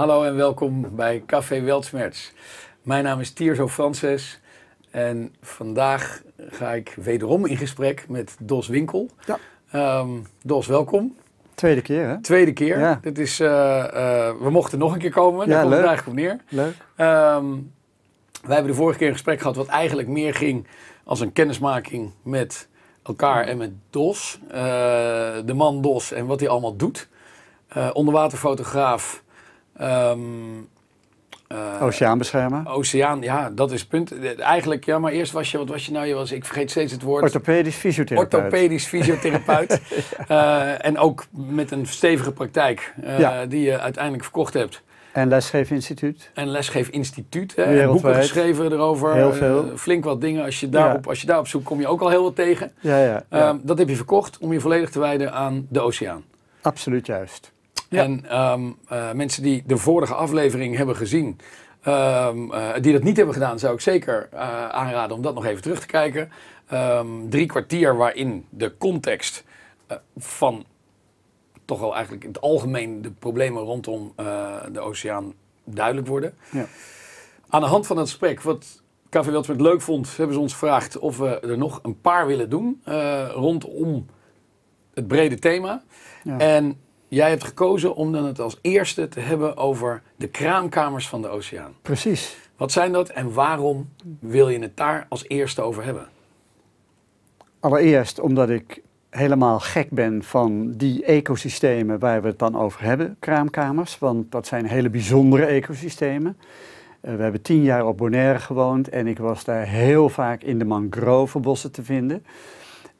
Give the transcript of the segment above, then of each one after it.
Hallo en welkom bij Café Weltschmerz. Mijn naam is Tierzo Frances en vandaag ga ik wederom in gesprek met Dos Winkel. Ja. Ehm, Dos, welkom. Tweede keer, hè? Tweede keer. Dit is, eh, eh, we mochten nog een keer komen, ja, daar komt leuk. het eigenlijk op neer. Leuk. Ehm, wij hebben de vorige keer een gesprek gehad wat eigenlijk meer ging als een kennismaking met elkaar en met Dos. Eh, de man Dos en wat hij allemaal doet. onderwaterfotograaf Ehm, eh, oceaan beschermen? Oceaan, ja, dat is het punt. Eigenlijk, ja, maar eerst was je, wat was je nou? Je was, ik vergeet steeds het woord. Orthopedisch fysiotherapeut. Orthopedisch fysiotherapeut. Eh, en ook met een stevige praktijk eh, die je uiteindelijk verkocht hebt. En lesgeefinstituut. En lesgeefinstituut. instituut. En boeken geschreven erover. Heel veel. flink wat dingen. Als je, daarop, als je daarop zoekt, kom je ook al heel wat tegen. Ja, ja, ehm, dat heb je verkocht om je volledig te wijden aan de oceaan. Absoluut juist. En ehm, eh, mensen die de vorige aflevering hebben gezien, ehm, eh, die dat niet hebben gedaan, zou ik zeker eh, aanraden om dat nog even terug te kijken. Ehm, drie kwartier waarin de context van toch wel eigenlijk in het algemeen de problemen rondom de oceaan duidelijk worden. Ja. Aan de hand van dat gesprek, wat KV Wildwet leuk vond, hebben ze ons gevraagd of we er nog een paar willen doen rondom het brede thema. Ja. En Jij hebt gekozen om dan het als eerste te hebben over de kraamkamers van de oceaan. Precies. Wat zijn dat en waarom wil je het daar als eerste over hebben? Allereerst omdat ik helemaal gek ben van die ecosystemen waar we het dan over hebben, kraamkamers. Want dat zijn hele bijzondere ecosystemen. Eh, we hebben tien jaar op Bonaire gewoond en ik was daar heel vaak in de mangrovenbossen te vinden.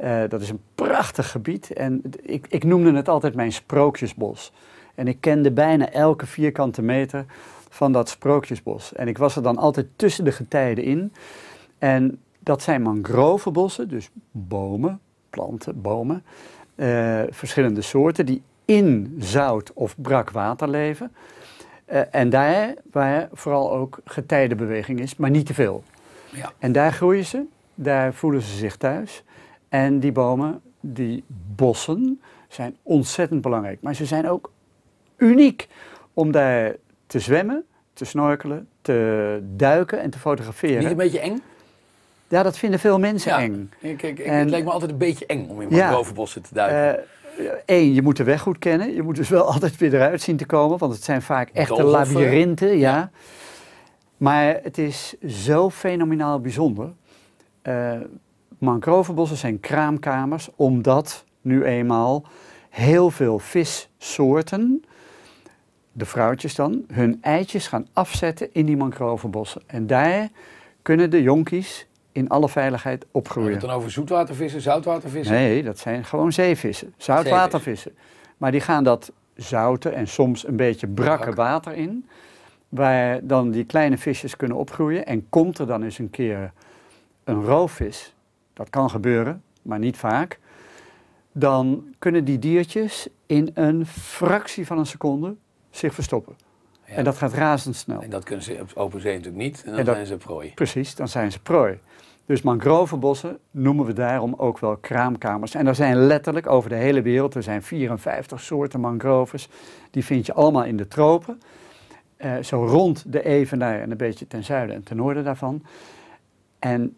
Eh, dat is een prachtig gebied en ik, ik noemde het altijd mijn sprookjesbos. En ik kende bijna elke vierkante meter van dat sprookjesbos. En ik was er dan altijd tussen de getijden in. En dat zijn mangrovenbossen, dus bomen, planten, bomen, eh, verschillende soorten die in zout of brak water leven. Eh, en daar waar vooral ook getijdenbeweging is, maar niet te veel. Ja. En daar groeien ze, daar voelen ze zich thuis. En die bomen, die bossen, zijn ontzettend belangrijk. Maar ze zijn ook uniek om daar te zwemmen, te snorkelen, te duiken en te fotograferen. Niet een beetje eng? Ja, dat vinden veel mensen eng. Ik, ik, en, het lijkt me altijd een beetje eng om in ja, bovenbossen te duiken. Eén, eh, je moet de weg goed kennen. Je moet dus wel altijd weer eruit zien te komen, want het zijn vaak echte labyrinthen. Ja. Maar het is zo fenomenaal bijzonder. Eh, Mangrovenbossen zijn kraamkamers omdat nu eenmaal heel veel vissoorten, de vrouwtjes dan, hun eitjes gaan afzetten in die mangrovenbossen. En daar kunnen de jonkies in alle veiligheid opgroeien. Heb je het dan over zoetwatervissen, zoutwatervissen? Nee, dat zijn gewoon zeevissen, zoutwatervissen. Maar die gaan dat zouten en soms een beetje brakke water in, waar dan die kleine visjes kunnen opgroeien. En komt er dan eens een keer een roofvis dat kan gebeuren, maar niet vaak, dan kunnen die diertjes in een fractie van een seconde zich verstoppen. En dat gaat razendsnel. En dat kunnen ze op open zee natuurlijk niet. En dan zijn ze prooi. Precies, dan zijn ze prooi. Dus mangrovenbossen noemen we daarom ook wel kraamkamers. En er zijn letterlijk over de hele wereld, er zijn 54 soorten mangroves. Die vind je allemaal in de tropen. Eh, zo rond de Evenaar en een beetje ten zuiden en ten noorden daarvan. En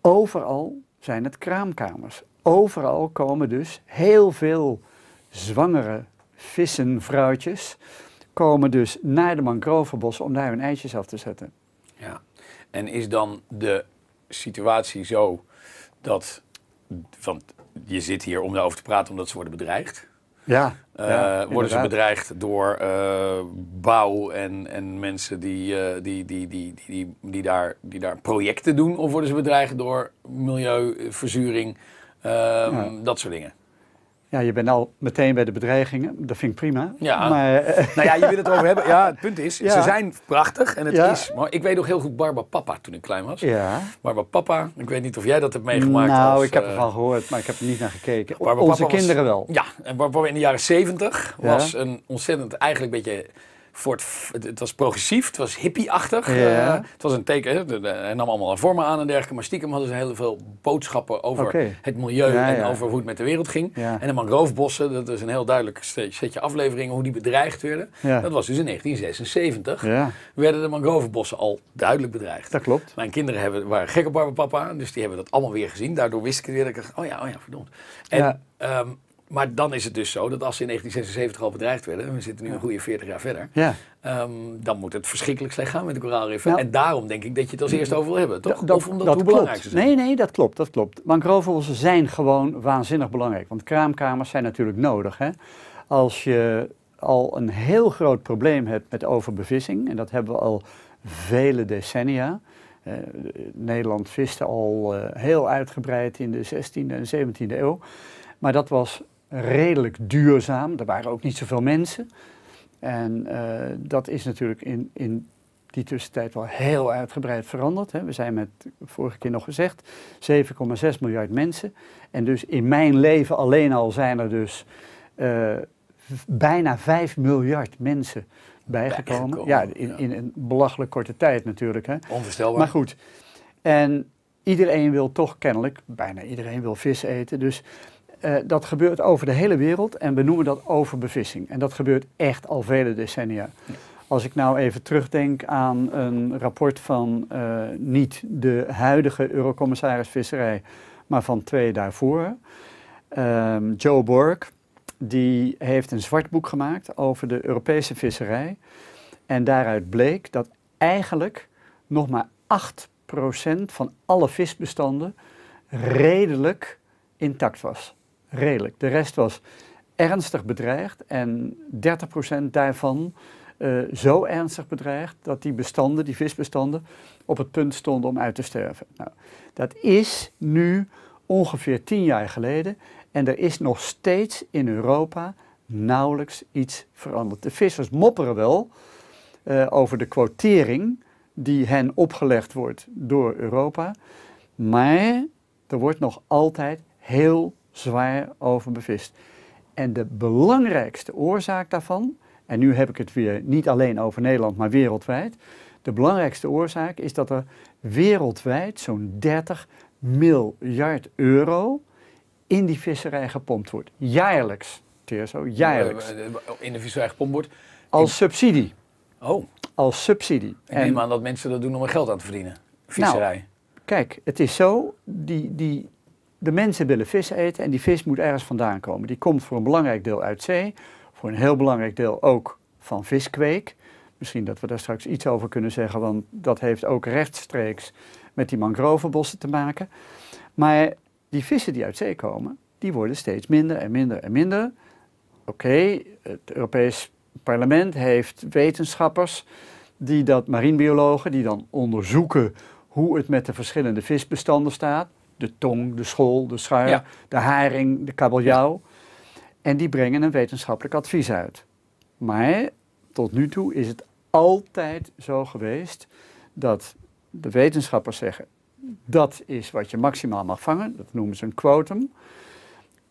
overal zijn het kraamkamers. Overal komen dus heel veel zwangere vissen, vrouwtjes, komen dus naar de mangrovenbossen om daar hun eitjes af te zetten. Ja, en is dan de situatie zo dat, want je zit hier om daarover te praten omdat ze worden bedreigd. Eh, ja. worden ze bedreigd door eh, bouw en, en mensen die, eh, die, die, die, die, die, daar, die daar projecten doen? Of worden ze bedreigd door milieuverzuring, ehm, dat soort dingen? Ja, je bent al meteen bij de bedreigingen. Dat vind ik prima. Ja. Maar, eh, nou ja, je wil het over hebben. Ja, het punt is, ze zijn prachtig en het ja. is... Maar ik weet nog heel goed Barba Papa toen ik klein was. Ja. Barba Papa, ik weet niet of jij dat hebt meegemaakt. Nou, ik heb eh, ervan uh, gehoord, maar ik heb er niet naar gekeken. Onze kinderen wel. Ja, en we in de jaren zeventig was een ontzettend, eigenlijk een beetje voor het, het was progressief, het was hippieachtig. Ja. Eh, het was een teken, hij nam allemaal vormen aan en dergelijke. Maar stiekem hadden ze heel veel boodschappen over het milieu en over hoe het met de wereld ging. En de mangrovebossen, dat is een heel duidelijk setje afleveringen hoe die bedreigd werden. Dat was dus in 1976. Werden de mangrovebossen al duidelijk bedreigd. Dat klopt. Mijn kinderen hebben, waren gek op papa, dus die hebben dat allemaal weer gezien. Daardoor wist ik weer dat ik oh ja, oh ja, verdomd. En, ehm, maar dan is het dus zo dat als ze in 1976 al bedreigd werden, en we zitten nu een goede 40 jaar verder, ja. Ehm, dan moet het verschrikkelijk slecht gaan met de koraalriffen. en daarom denk ik dat je het als eerste over wil hebben, toch? of omdat dat hoe belangrijk ze Nee, nee, dat klopt, dat klopt. Mangroven zijn gewoon waanzinnig belangrijk, want kraamkamers zijn natuurlijk nodig. Hè? Als je al een heel groot probleem hebt met overbevissing, en dat hebben we al vele decennia, eh, Nederland viste al eh, heel uitgebreid in de 16e en 17e eeuw. Maar dat was redelijk duurzaam. Er waren ook niet zoveel mensen. En eh, dat is natuurlijk in, in die tussentijd wel heel uitgebreid veranderd. Hè. We zijn met, vorige keer nog gezegd, 7,6 miljard mensen. En dus in mijn leven alleen al zijn er dus eh, bijna 5 miljard mensen bijgekomen. ja, in, in, een belachelijk korte tijd natuurlijk. Hè. Onvoorstelbaar. Maar goed. En iedereen wil toch kennelijk, bijna iedereen wil vis eten. Dus eh, dat gebeurt over de hele wereld en we noemen dat overbevissing. En dat gebeurt echt al vele decennia. Als ik nou even terugdenk aan een rapport van eh, niet de huidige Eurocommissaris Visserij, maar van twee daarvoor. Ehm, Joe Borg, die heeft een zwart boek gemaakt over de Europese visserij. En daaruit bleek dat eigenlijk nog maar 8% van alle visbestanden redelijk intact was redelijk. De rest was ernstig bedreigd en 30% daarvan eh, zo ernstig bedreigd dat die bestanden, die visbestanden, op het punt stonden om uit te sterven. Nou, dat is nu ongeveer 10 jaar geleden en er is nog steeds in Europa nauwelijks iets veranderd. De vissers mopperen wel eh, over de quotering die hen opgelegd wordt door Europa, maar er wordt nog altijd heel zwaar overbevist. En de belangrijkste oorzaak daarvan, en nu heb ik het weer niet alleen over Nederland, maar wereldwijd. De belangrijkste oorzaak is dat er wereldwijd zo'n 30 miljard euro in die visserij gepompt wordt. Jaarlijks, Teerzo, eh, jaarlijks. Eh, eh, in de visserij gepompt wordt? Als subsidie. Oh. Als subsidie. neem en, aan dat mensen dat doen om er geld aan te verdienen. Nou, visserij. kijk, het is zo, die, die de mensen willen vis eten en die vis moet ergens vandaan komen. Die komt voor een belangrijk deel uit zee, voor een heel belangrijk deel ook van viskweek. Misschien dat we daar straks iets over kunnen zeggen, want dat heeft ook rechtstreeks met die mangrovenbossen te maken. Maar die vissen die uit zee komen, die worden steeds minder en minder en minder. Oké, het Europees parlement heeft wetenschappers die dat, marinebiologen, die dan onderzoeken hoe het met de verschillende visbestanden staat de tong, de school, de schuim, de haring, de kabeljauw. En die brengen een wetenschappelijk advies uit. Maar tot nu toe is het altijd zo geweest dat de wetenschappers zeggen: dat is wat je maximaal mag vangen. Dat noemen ze een quotum.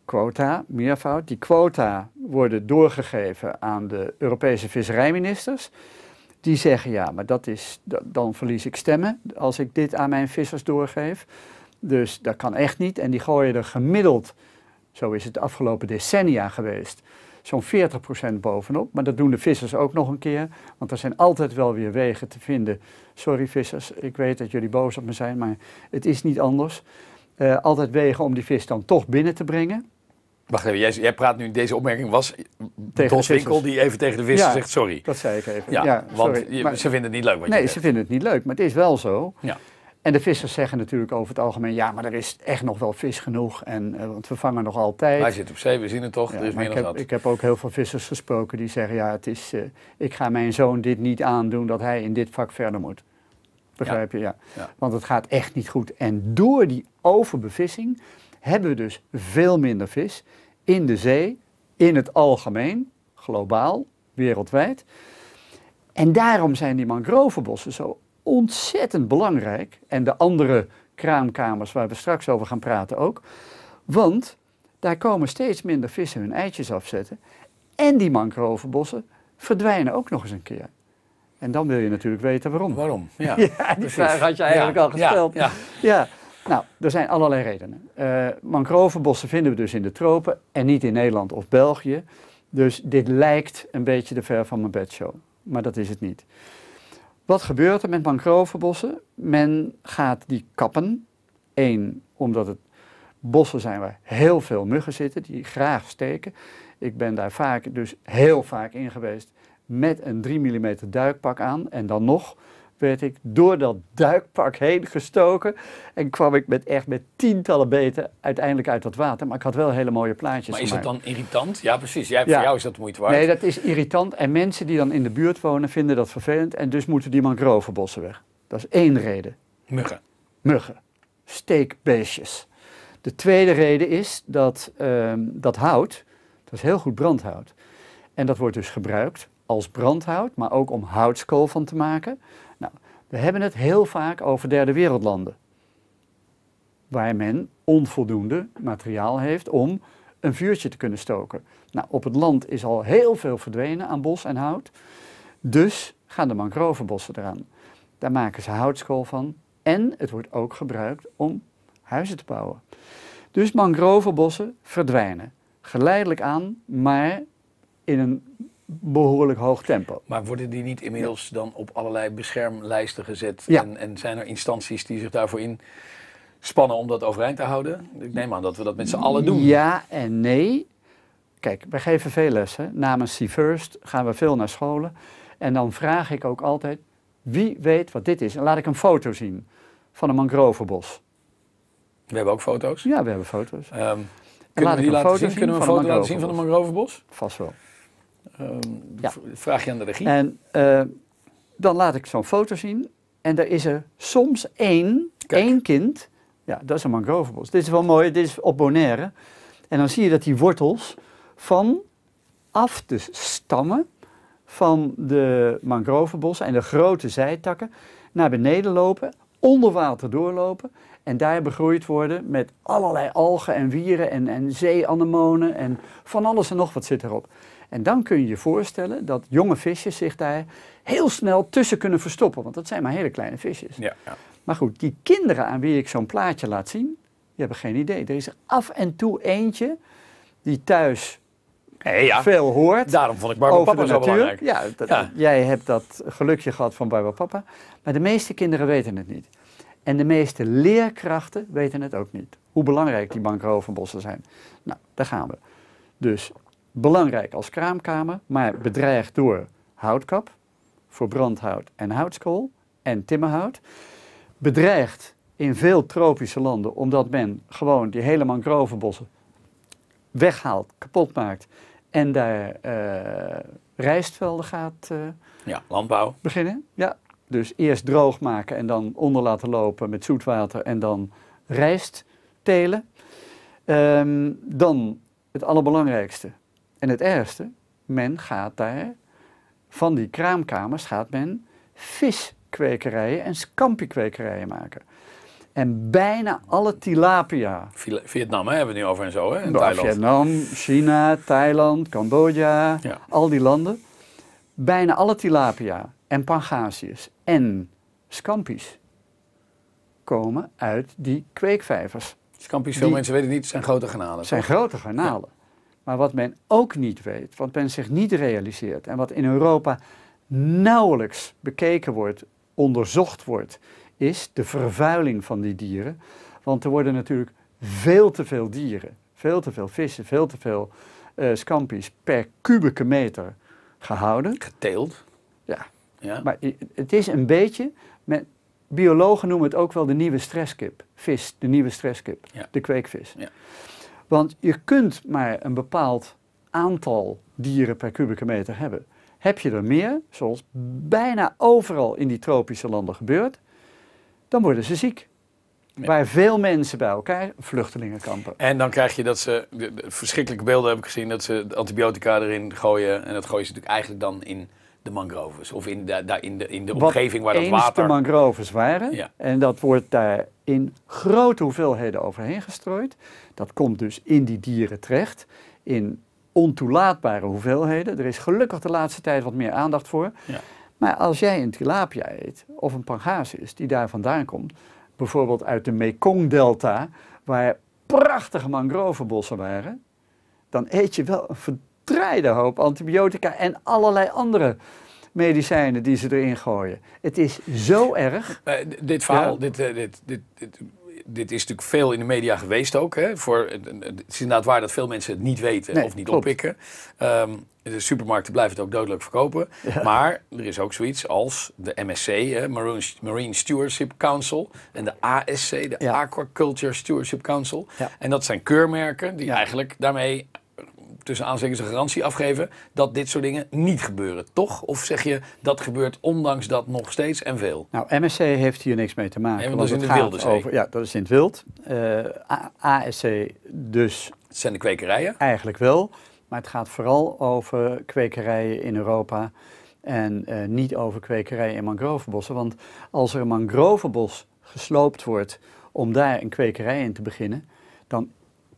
Quota, meervoud. Die quota worden doorgegeven aan de Europese visserijministers. Die zeggen: ja, maar dat is, dan verlies ik stemmen als ik dit aan mijn vissers doorgeef. Dus dat kan echt niet. En die gooien er gemiddeld, zo is het de afgelopen decennia geweest, zo'n 40% bovenop. Maar dat doen de vissers ook nog een keer. Want er zijn altijd wel weer wegen te vinden. Sorry vissers, ik weet dat jullie boos op me zijn, maar het is niet anders. Eh, altijd wegen om die vis dan toch binnen te brengen. Wacht even, jij, praat nu, deze opmerking was tegen Dos Winkel die even tegen de vissers zegt sorry. dat zei ik even. Ja, want sorry, ze vinden het niet leuk wat Nee, ze vinden het niet leuk, maar het is wel zo. Ja. En de vissers zeggen natuurlijk over het algemeen, ja, maar er is echt nog wel vis genoeg. En, eh, want we vangen nog altijd. Hij zit op zee, we zien het toch, ja, er is meer dan ik heb, dat. Ik heb ook heel veel vissers gesproken die zeggen, ja, het is, eh, ik ga mijn zoon dit niet aandoen dat hij in dit vak verder moet. Begrijp je? Ja. ja. Want het gaat echt niet goed. En door die overbevissing hebben we dus veel minder vis in de zee, in het algemeen, globaal, wereldwijd. En daarom zijn die mangrovenbossen zo ontzettend belangrijk. En de andere kraamkamers waar we straks over gaan praten ook. Want daar komen steeds minder vissen hun eitjes afzetten. En die mangrovenbossen verdwijnen ook nog eens een keer. En dan wil je natuurlijk weten waarom. Waarom, ja. ja die vraag had je eigenlijk al gesteld. Ja, ja, Nou, er zijn allerlei redenen. Uh, mangrovenbossen vinden we dus in de tropen en niet in Nederland of België. Dus dit lijkt een beetje de ver van mijn bedshow. Maar dat is het niet. Wat gebeurt er met mangrovenbossen? Men gaat die kappen. Eén, omdat het bossen zijn waar heel veel muggen zitten, die graag steken. Ik ben daar vaak, dus heel vaak in geweest met een 3 mm duikpak aan en dan nog werd ik door dat duikpak heen gestoken. En kwam ik met echt met tientallen beten uiteindelijk uit dat water. Maar ik had wel hele mooie plaatjes Maar is het dan irritant? Ja, precies. Jij, ja. Voor jou is dat moeite waard. Nee, dat is irritant. En mensen die dan in de buurt wonen vinden dat vervelend. En dus moeten die mangrovenbossen weg. Dat is één reden. Muggen. Muggen. Steekbeestjes. De tweede reden is dat ehm, dat hout, dat is heel goed brandhout. En dat wordt dus gebruikt als brandhout, maar ook om houtskool van te maken. We hebben het heel vaak over derde wereldlanden. Waar men onvoldoende materiaal heeft om een vuurtje te kunnen stoken. Nou, op het land is al heel veel verdwenen aan bos en hout. Dus gaan de mangrovenbossen eraan. Daar maken ze houtskool van. En het wordt ook gebruikt om huizen te bouwen. Dus mangrovenbossen verdwijnen. Geleidelijk aan, maar in een behoorlijk hoog tempo. Maar worden die niet inmiddels dan op allerlei beschermlijsten gezet? En, en zijn er instanties die zich daarvoor in spannen om dat overeind te houden? Ik neem aan dat we dat met z'n allen doen. Ja en nee. Kijk, wij geven veel lessen. Namens c First gaan we veel naar scholen. En dan vraag ik ook altijd, wie weet wat dit is? En laat ik een foto zien van een mangrovenbos. We hebben ook foto's? Ja, we hebben foto's. Um, kunnen we die laten zien? Kunnen we een foto laten zien van een mangrovenbos? Vast wel. Um, Vraag je aan de regie. En eh, dan laat ik zo'n foto zien. En daar is er soms één, één kind. Ja, dat is een mangrovebos. Dit is wel mooi. Dit is op Bonaire. En dan zie je dat die wortels van af de dus stammen van de mangrovenbossen en de grote zijtakken naar beneden lopen, onder water doorlopen en daar begroeid worden met allerlei algen en wieren en, en zeeanemonen en van alles en nog wat zit erop. En dan kun je je voorstellen dat jonge visjes zich daar heel snel tussen kunnen verstoppen. Want dat zijn maar hele kleine visjes. Ja, ja. Maar goed, die kinderen aan wie ik zo'n plaatje laat zien, die hebben geen idee. Er is er af en toe eentje die thuis Hey, veel hoort. Daarom vond ik Barbara Papa zo belangrijk. Ja, Jij hebt dat gelukje gehad van Barbara Papa. Maar de meeste kinderen weten het niet. En de meeste leerkrachten weten het ook niet. Hoe belangrijk die bankrovenbossen zijn. Nou, daar gaan we. Dus belangrijk als kraamkamer, maar bedreigd door houtkap voor brandhout en houtskool en timmerhout. Bedreigd in veel tropische landen omdat men gewoon die hele mangrovenbossen weghaalt, kapot maakt en daar eh, rijstvelden gaat uh, ja, landbouw. beginnen. Ja, dus eerst droog maken en dan onder laten lopen met zoetwater en dan rijst telen. Ehm, dan het allerbelangrijkste, en het ergste, men gaat daar, van die kraamkamers gaat men viskwekerijen en scampikwekerijen maken. En bijna alle tilapia. Vietnam hebben we nu over en zo, hè? In nou, Thailand. Vietnam, China, Thailand, Cambodja, al die landen. Bijna alle tilapia en pangasius en scampi's komen uit die kweekvijvers. Scampi's, veel mensen weten niet, zijn grote garnalen. Zijn grote granalen. Maar wat men ook niet weet, wat men zich niet realiseert en wat in Europa nauwelijks bekeken wordt, onderzocht wordt, is de vervuiling van die dieren. Want er worden natuurlijk veel te veel dieren, veel te veel vissen, veel te veel uh, per kubieke meter gehouden. Geteeld. Ja. ja. Maar het is een beetje, met, biologen noemen het ook wel de nieuwe stresskip. Vis, de nieuwe stresskip, de kweekvis. Ja. Want je kunt maar een bepaald aantal dieren per kubieke meter hebben. Heb je er meer, zoals bijna overal in die tropische landen gebeurt, dan worden ze ziek. Waar veel mensen bij elkaar vluchtelingenkampen. En dan krijg je dat ze, de, verschrikkelijke beelden heb ik gezien, dat ze antibiotica erin gooien. En dat gooien ze natuurlijk eigenlijk dan in de mangroves. Of in de, de, in de omgeving waar dat water... de mangroves waren. Ja. En dat wordt daar in grote hoeveelheden overheen gestrooid. Dat komt dus in die dieren terecht, in ontoelaatbare hoeveelheden. Er is gelukkig de laatste tijd wat meer aandacht voor. Ja. Maar als jij een tilapia eet, of een pangasius die daar vandaan komt, bijvoorbeeld uit de Mekong-delta, waar prachtige mangrovenbossen waren, dan eet je wel een verdraaide hoop antibiotica en allerlei andere medicijnen die ze erin gooien. Het is zo erg. Eh, dit verhaal, dit, eh, dit, dit, dit, dit, is natuurlijk veel in de media geweest ook. Hè? Voor, eh, het is inderdaad waar dat veel mensen het niet weten of niet oppikken. Ehm, de supermarkten blijven het ook dodelijk verkopen. Maar er is ook zoiets als de MSC, hè, Marine, Stewardship Council. En de ASC, de Aquaculture Stewardship Council. En dat zijn keurmerken die eigenlijk daarmee tussen aanzienlijke een garantie afgeven dat dit soort dingen niet gebeuren, toch? Of zeg je dat gebeurt ondanks dat nog steeds en veel? Nou, MSC heeft hier niks mee te maken. dat is in het wild dus, Ja, dat is in het wild. Uh, eh, ASC dus. Het zijn de kwekerijen? Eigenlijk wel. Maar het gaat vooral over kwekerijen in Europa en eh, niet over kwekerijen in mangrovenbossen. Want als er een mangrovenbos gesloopt wordt om daar een kwekerij in te beginnen, dan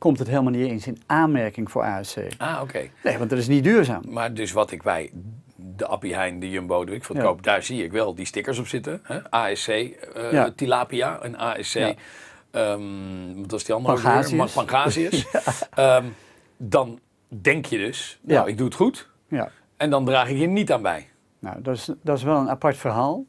komt het helemaal niet eens in aanmerking voor ASC. Ah, oké. Nee, want dat is niet duurzaam. Maar dus wat ik bij de Appie Heijn, de Jumbo, de ik verkoop. daar zie ik wel die stickers op zitten. Hè? ASC, eh, Tilapia, een ASC. Ja. Um, ehm, is die andere Pangasius. Pangasius. um, dan denk je dus, nou, ik doe het goed. Ja. En dan draag ik je niet aan bij. Nou, dat is, dat is wel een apart verhaal.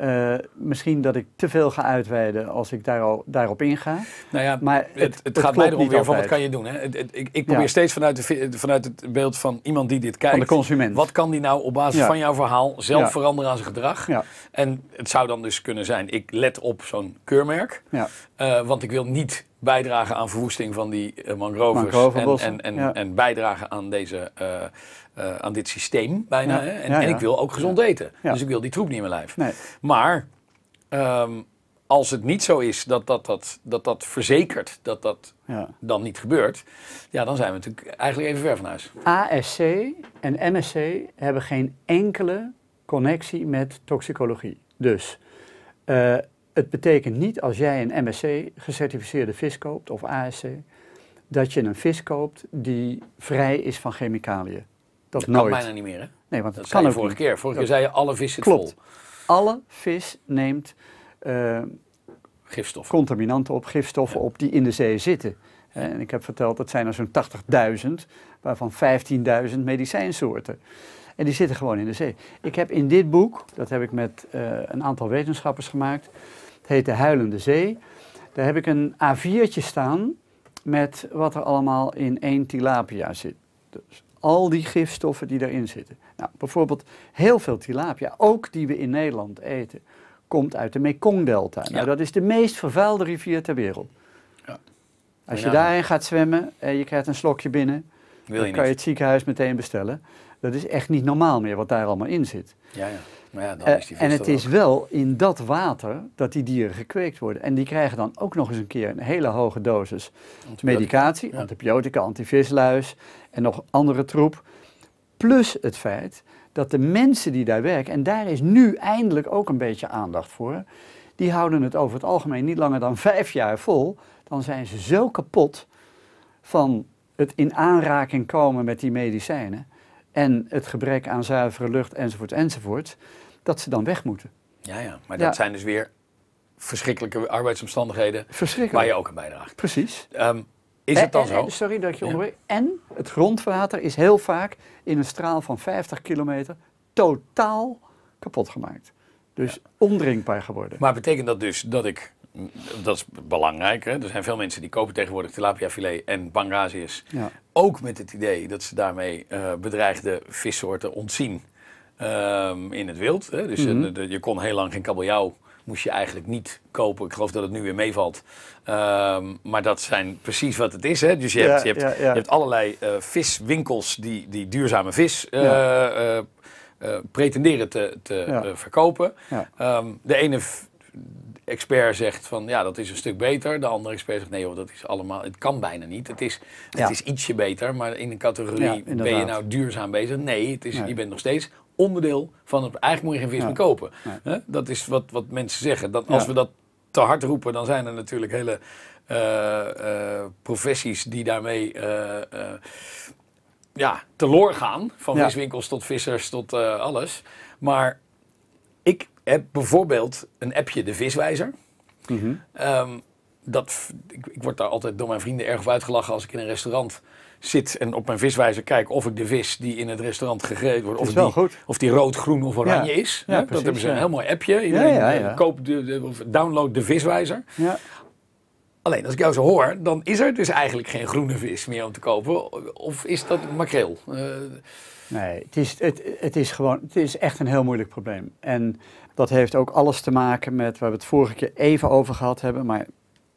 Eh, misschien dat ik te veel ga uitweiden als ik daar al, daarop inga. Nou ja, maar het, het, gaat mij erom weer van wat kan je doen. Hè? Het, ik, ik, probeer steeds vanuit, de, vanuit, het beeld van iemand die dit kijkt. Van de consument. Wat kan die nou op basis van jouw verhaal zelf veranderen aan zijn gedrag? En het zou dan dus kunnen zijn, ik let op zo'n keurmerk. Eh, want ik wil niet bijdragen aan verwoesting van die uh, eh, mangroves. En, en, en, bijdragen aan, deze, eh, aan dit systeem bijna. En, en, ik wil ook gezond eten. Dus ik wil die troep niet in mijn lijf. Maar ehm, als het niet zo is dat dat, dat, dat, dat verzekert dat dat dan niet gebeurt, ja, dan zijn we natuurlijk eigenlijk even ver van huis. ASC en MSC hebben geen enkele connectie met toxicologie. Dus het betekent niet als jij een MSC gecertificeerde vis koopt of ASC, dat je een vis koopt die vrij is van chemicaliën. Dat, dat nooit. kan bijna niet meer, hè? Nee, want dat, kan je vorige keer. Vorige keer zei je alle vis zit klopt. vol. Alle vis neemt eh, gifstoffen. contaminanten op, gifstoffen op die in de zee zitten. En ik heb verteld, dat zijn er zo'n 80.000, waarvan 15.000 medicijnsoorten. En die zitten gewoon in de zee. Ik heb in dit boek, dat heb ik met eh, een aantal wetenschappers gemaakt, het heet De Huilende Zee. Daar heb ik een A4'tje staan met wat er allemaal in één tilapia zit. Dus al die gifstoffen die daarin zitten. Nou, bijvoorbeeld heel veel tilapia, ook die we in Nederland eten, komt uit de Mekongdelta. Nou, dat is de meest vervuilde rivier ter wereld. Ja. Als je daarin gaat zwemmen en je krijgt een slokje binnen, Wil je dan kan je het ziekenhuis meteen bestellen. Dat is echt niet normaal meer wat daar allemaal in zit. Ja, ja. Maar ja, dan eh, is die en het is wel in dat water dat die dieren gekweekt worden. En die krijgen dan ook nog eens een keer een hele hoge dosis medicatie, antibiotica, antivisluis en nog andere troep. Plus het feit dat de mensen die daar werken, en daar is nu eindelijk ook een beetje aandacht voor, die houden het over het algemeen niet langer dan vijf jaar vol. Dan zijn ze zo kapot van het in aanraking komen met die medicijnen en het gebrek aan zuivere lucht enzovoort enzovoort, dat ze dan weg moeten. Ja, ja maar dat zijn dus weer verschrikkelijke arbeidsomstandigheden Verschrikkelijk. waar je ook een bijdraagt. Precies. Ehm, is het dan zo? Sorry dat je onderweg. En het grondwater is heel vaak in een straal van 50 kilometer totaal kapot gemaakt. Dus ja. ondrinkbaar geworden. Maar betekent dat dus dat ik dat is belangrijk. Hè? Er zijn veel mensen die kopen tegenwoordig tilapiafilet en bangaziërs. Ook met het idee dat ze daarmee eh, bedreigde vissoorten ontzien ehm, in het wild. Hè? Dus mhm. eh, je kon heel lang geen kabeljauw moest je eigenlijk niet kopen. Ik geloof dat het nu weer meevalt. Ehm, maar dat zijn precies wat het is. Hè? Dus je hebt, je hebt, je hebt allerlei eh, viswinkels die, die duurzame vis pretenderen te, te verkopen. Ehm, de ene expert zegt van ja, dat is een stuk beter. De andere expert zegt nee, joh, dat is allemaal, het kan bijna niet. Het is, het is ietsje beter, maar in een categorie ben je nou duurzaam bezig? Nee, het is, je bent nog steeds onderdeel van het. Eigenlijk moet je geen vis kopen. Dat is wat, wat mensen zeggen. Dat, als we dat te hard roepen, dan zijn er natuurlijk hele eh, eh, professies die daarmee. Uh, ja, teloor gaan. Van viswinkels tot vissers tot alles. Maar heb bijvoorbeeld een appje, de viswijzer. Mhm. Ehm, dat, ik, ik, word daar altijd door mijn vrienden erg uitgelachen als ik in een restaurant zit en op mijn viswijzer kijk of ik de vis die in het restaurant gegeten wordt, of die, of die rood, groen of oranje is. Ja, dat hebben ze een heel mooi appje. Iedereen eh, de, of download de viswijzer. Alleen als ik jou zo hoor, dan is er dus eigenlijk geen groene vis meer om te kopen. Of is dat makreel? Eh, nee, het is, het, het is gewoon, het is echt een heel moeilijk probleem. En dat heeft ook alles te maken met waar we het vorige keer even over gehad hebben, maar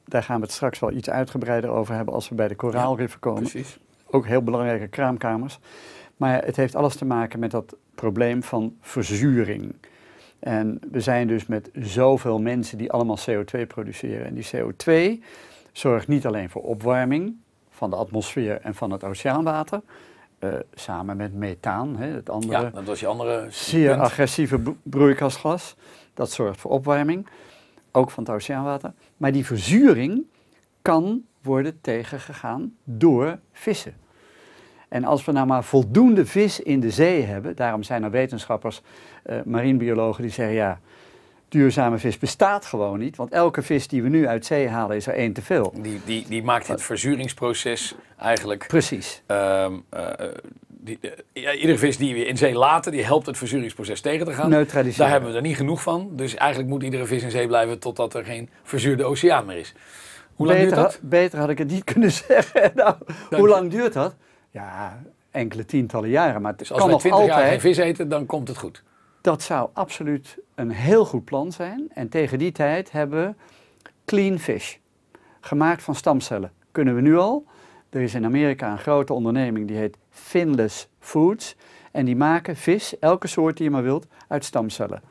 daar gaan we het straks wel iets uitgebreider over hebben als we bij de koraalriffen komen. Precies. Ook heel belangrijke kraamkamers. Maar het heeft alles te maken met dat probleem van verzuring. En we zijn dus met zoveel mensen die allemaal CO2 produceren. En die CO2 zorgt niet alleen voor opwarming van de atmosfeer en van het oceaanwater, eh, samen met methaan, hè, het andere, ja, dat was je andere zeer agressieve broeikasgas. Dat zorgt voor opwarming, ook van het oceaanwater. Maar die verzuring kan worden tegengegaan door vissen. En als we nou maar voldoende vis in de zee hebben, daarom zijn er wetenschappers, uh, marinebiologen, die zeggen ja, duurzame vis bestaat gewoon niet. Want elke vis die we nu uit zee halen is er één te veel. Die, die, die maakt het eh, verzuringsproces eigenlijk... Precies. Ehm, eh, die, eh, iedere vis die we in zee laten, die helpt het verzuringsproces tegen te gaan. Neutraliseren. Daar hebben we er niet genoeg van. Dus eigenlijk moet iedere vis in zee blijven totdat er geen verzuurde oceaan meer is. Hoe lang duurt dat? Beter had ik het niet kunnen zeggen. nou, hoe lang duurt dat? Ja, enkele tientallen jaren. Maar het dus als kan we altijd... jaar geen vis eten, dan komt het goed. Dat zou absoluut een heel goed plan zijn. En tegen die tijd hebben we clean fish, gemaakt van stamcellen. Kunnen we nu al. Er is in Amerika een grote onderneming die heet Finless Foods. En die maken vis, elke soort die je maar wilt, uit stamcellen.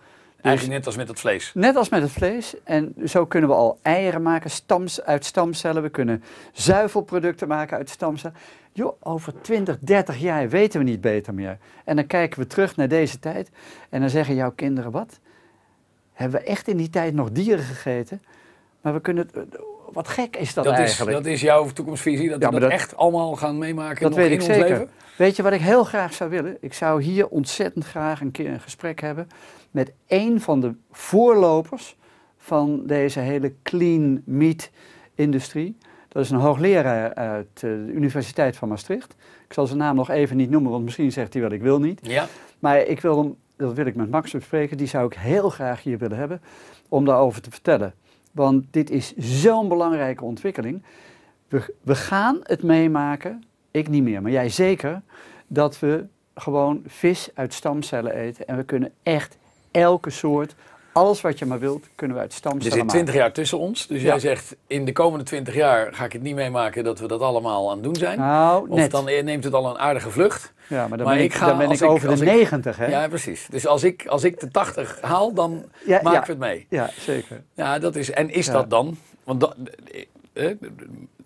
Eigenlijk net als met het vlees. Net als met het vlees. En zo kunnen we al eieren maken stams, uit stamcellen. We kunnen zuivelproducten maken uit stamcellen. Joh, over 20, 30 jaar weten we niet beter meer. En dan kijken we terug naar deze tijd. En dan zeggen jouw kinderen, wat? Hebben we echt in die tijd nog dieren gegeten? Maar we kunnen het... Wat gek is dat, dat eigenlijk. Is, dat is jouw toekomstvisie, dat we dat, echt allemaal gaan meemaken dat weet ik zeker. Weet je wat ik heel graag zou willen? Ik zou hier ontzettend graag een keer een gesprek hebben met één van de voorlopers van deze hele clean meat industrie. Dat is een hoogleraar uit eh, de Universiteit van Maastricht. Ik zal zijn naam nog even niet noemen, want misschien zegt hij wel ik wil niet. Ja. Maar ik wil hem, dat wil ik met Max bespreken, die zou ik heel graag hier willen hebben om daarover te vertellen. Want dit is zo'n belangrijke ontwikkeling. we gaan het meemaken, ik niet meer, maar jij zeker, dat we gewoon vis uit stamcellen eten. En we kunnen echt elke soort, alles wat je maar wilt, kunnen we uit stand stellen. Er zit 20 jaar tussen ons. Dus jij zegt, in de komende 20 jaar ga ik het niet meemaken dat we dat allemaal aan het doen zijn. Nou, of dan neemt het al een aardige vlucht. Ja, maar dan ben ik, ga, dan ben ik over de 90, hè? Ja, precies. Dus als ik, als ik de 80 haal, dan ja, maken we het mee. Ja, zeker. Ja, dat is, en is dat dan? Want eh,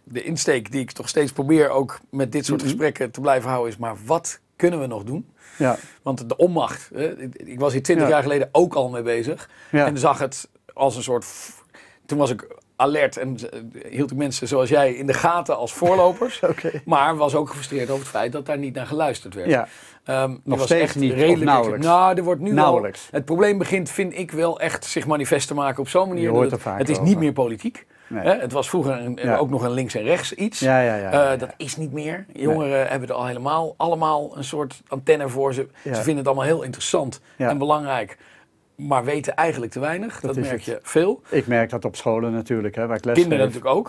de insteek die ik toch steeds probeer ook met dit soort gesprekken te blijven houden is... maar wat kunnen we nog doen? Ja. Want de onmacht, ik, was hier twintig jaar geleden ook al mee bezig. En zag het als een soort. Toen was ik alert en hield ik mensen zoals jij in de gaten als voorlopers. okay. Maar was ook gefrustreerd over het feit dat daar niet naar geluisterd werd. Ja. Um, Nog was steeds echt niet, redelijk, nauwelijks. Nou, er wordt nu nauwelijks. Al, het probleem begint, vind ik wel, echt zich manifest te maken op zo'n manier. dat het is niet meer politiek. Hè? Het was vroeger een, ook nog een links en rechts iets. Eh, dat is niet meer. Jongeren hebben er al helemaal allemaal een soort antenne voor. Ze, ze vinden het allemaal heel interessant en belangrijk. Maar weten eigenlijk te weinig. Dat, merk je veel. Ik merk dat op scholen natuurlijk, hè, waar ik les Kinderen natuurlijk ook.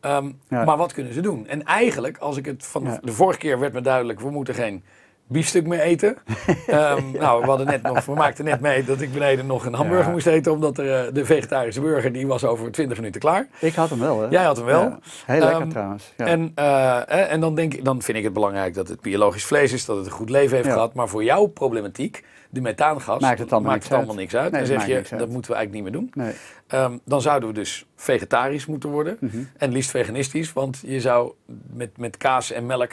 Ehm, maar wat kunnen ze doen? En eigenlijk, als ik het van de vorige keer werd me duidelijk, we moeten geen biefstuk mee eten. Ehm, nou, we, hadden net nog, we maakten net mee dat ik beneden nog een hamburger moest eten. Omdat er, eh, de vegetarische burger die was over 20 minuten klaar. Ik had hem wel, hè? Jij had hem wel. Heel lekker ehm, trouwens. Ja. En, eh, eh, en dan, denk, ik, dan vind ik het belangrijk dat het biologisch vlees is. Dat het een goed leven heeft gehad. Maar voor jouw problematiek, de methaangas, maakt het allemaal, maakt niks, het allemaal uit. niks, uit. Nee, en zeg je, dat moeten we eigenlijk niet meer doen. Nee. Ehm, dan zouden we dus vegetarisch moeten worden. Mhm. En liefst veganistisch. Want je zou met, met kaas en melk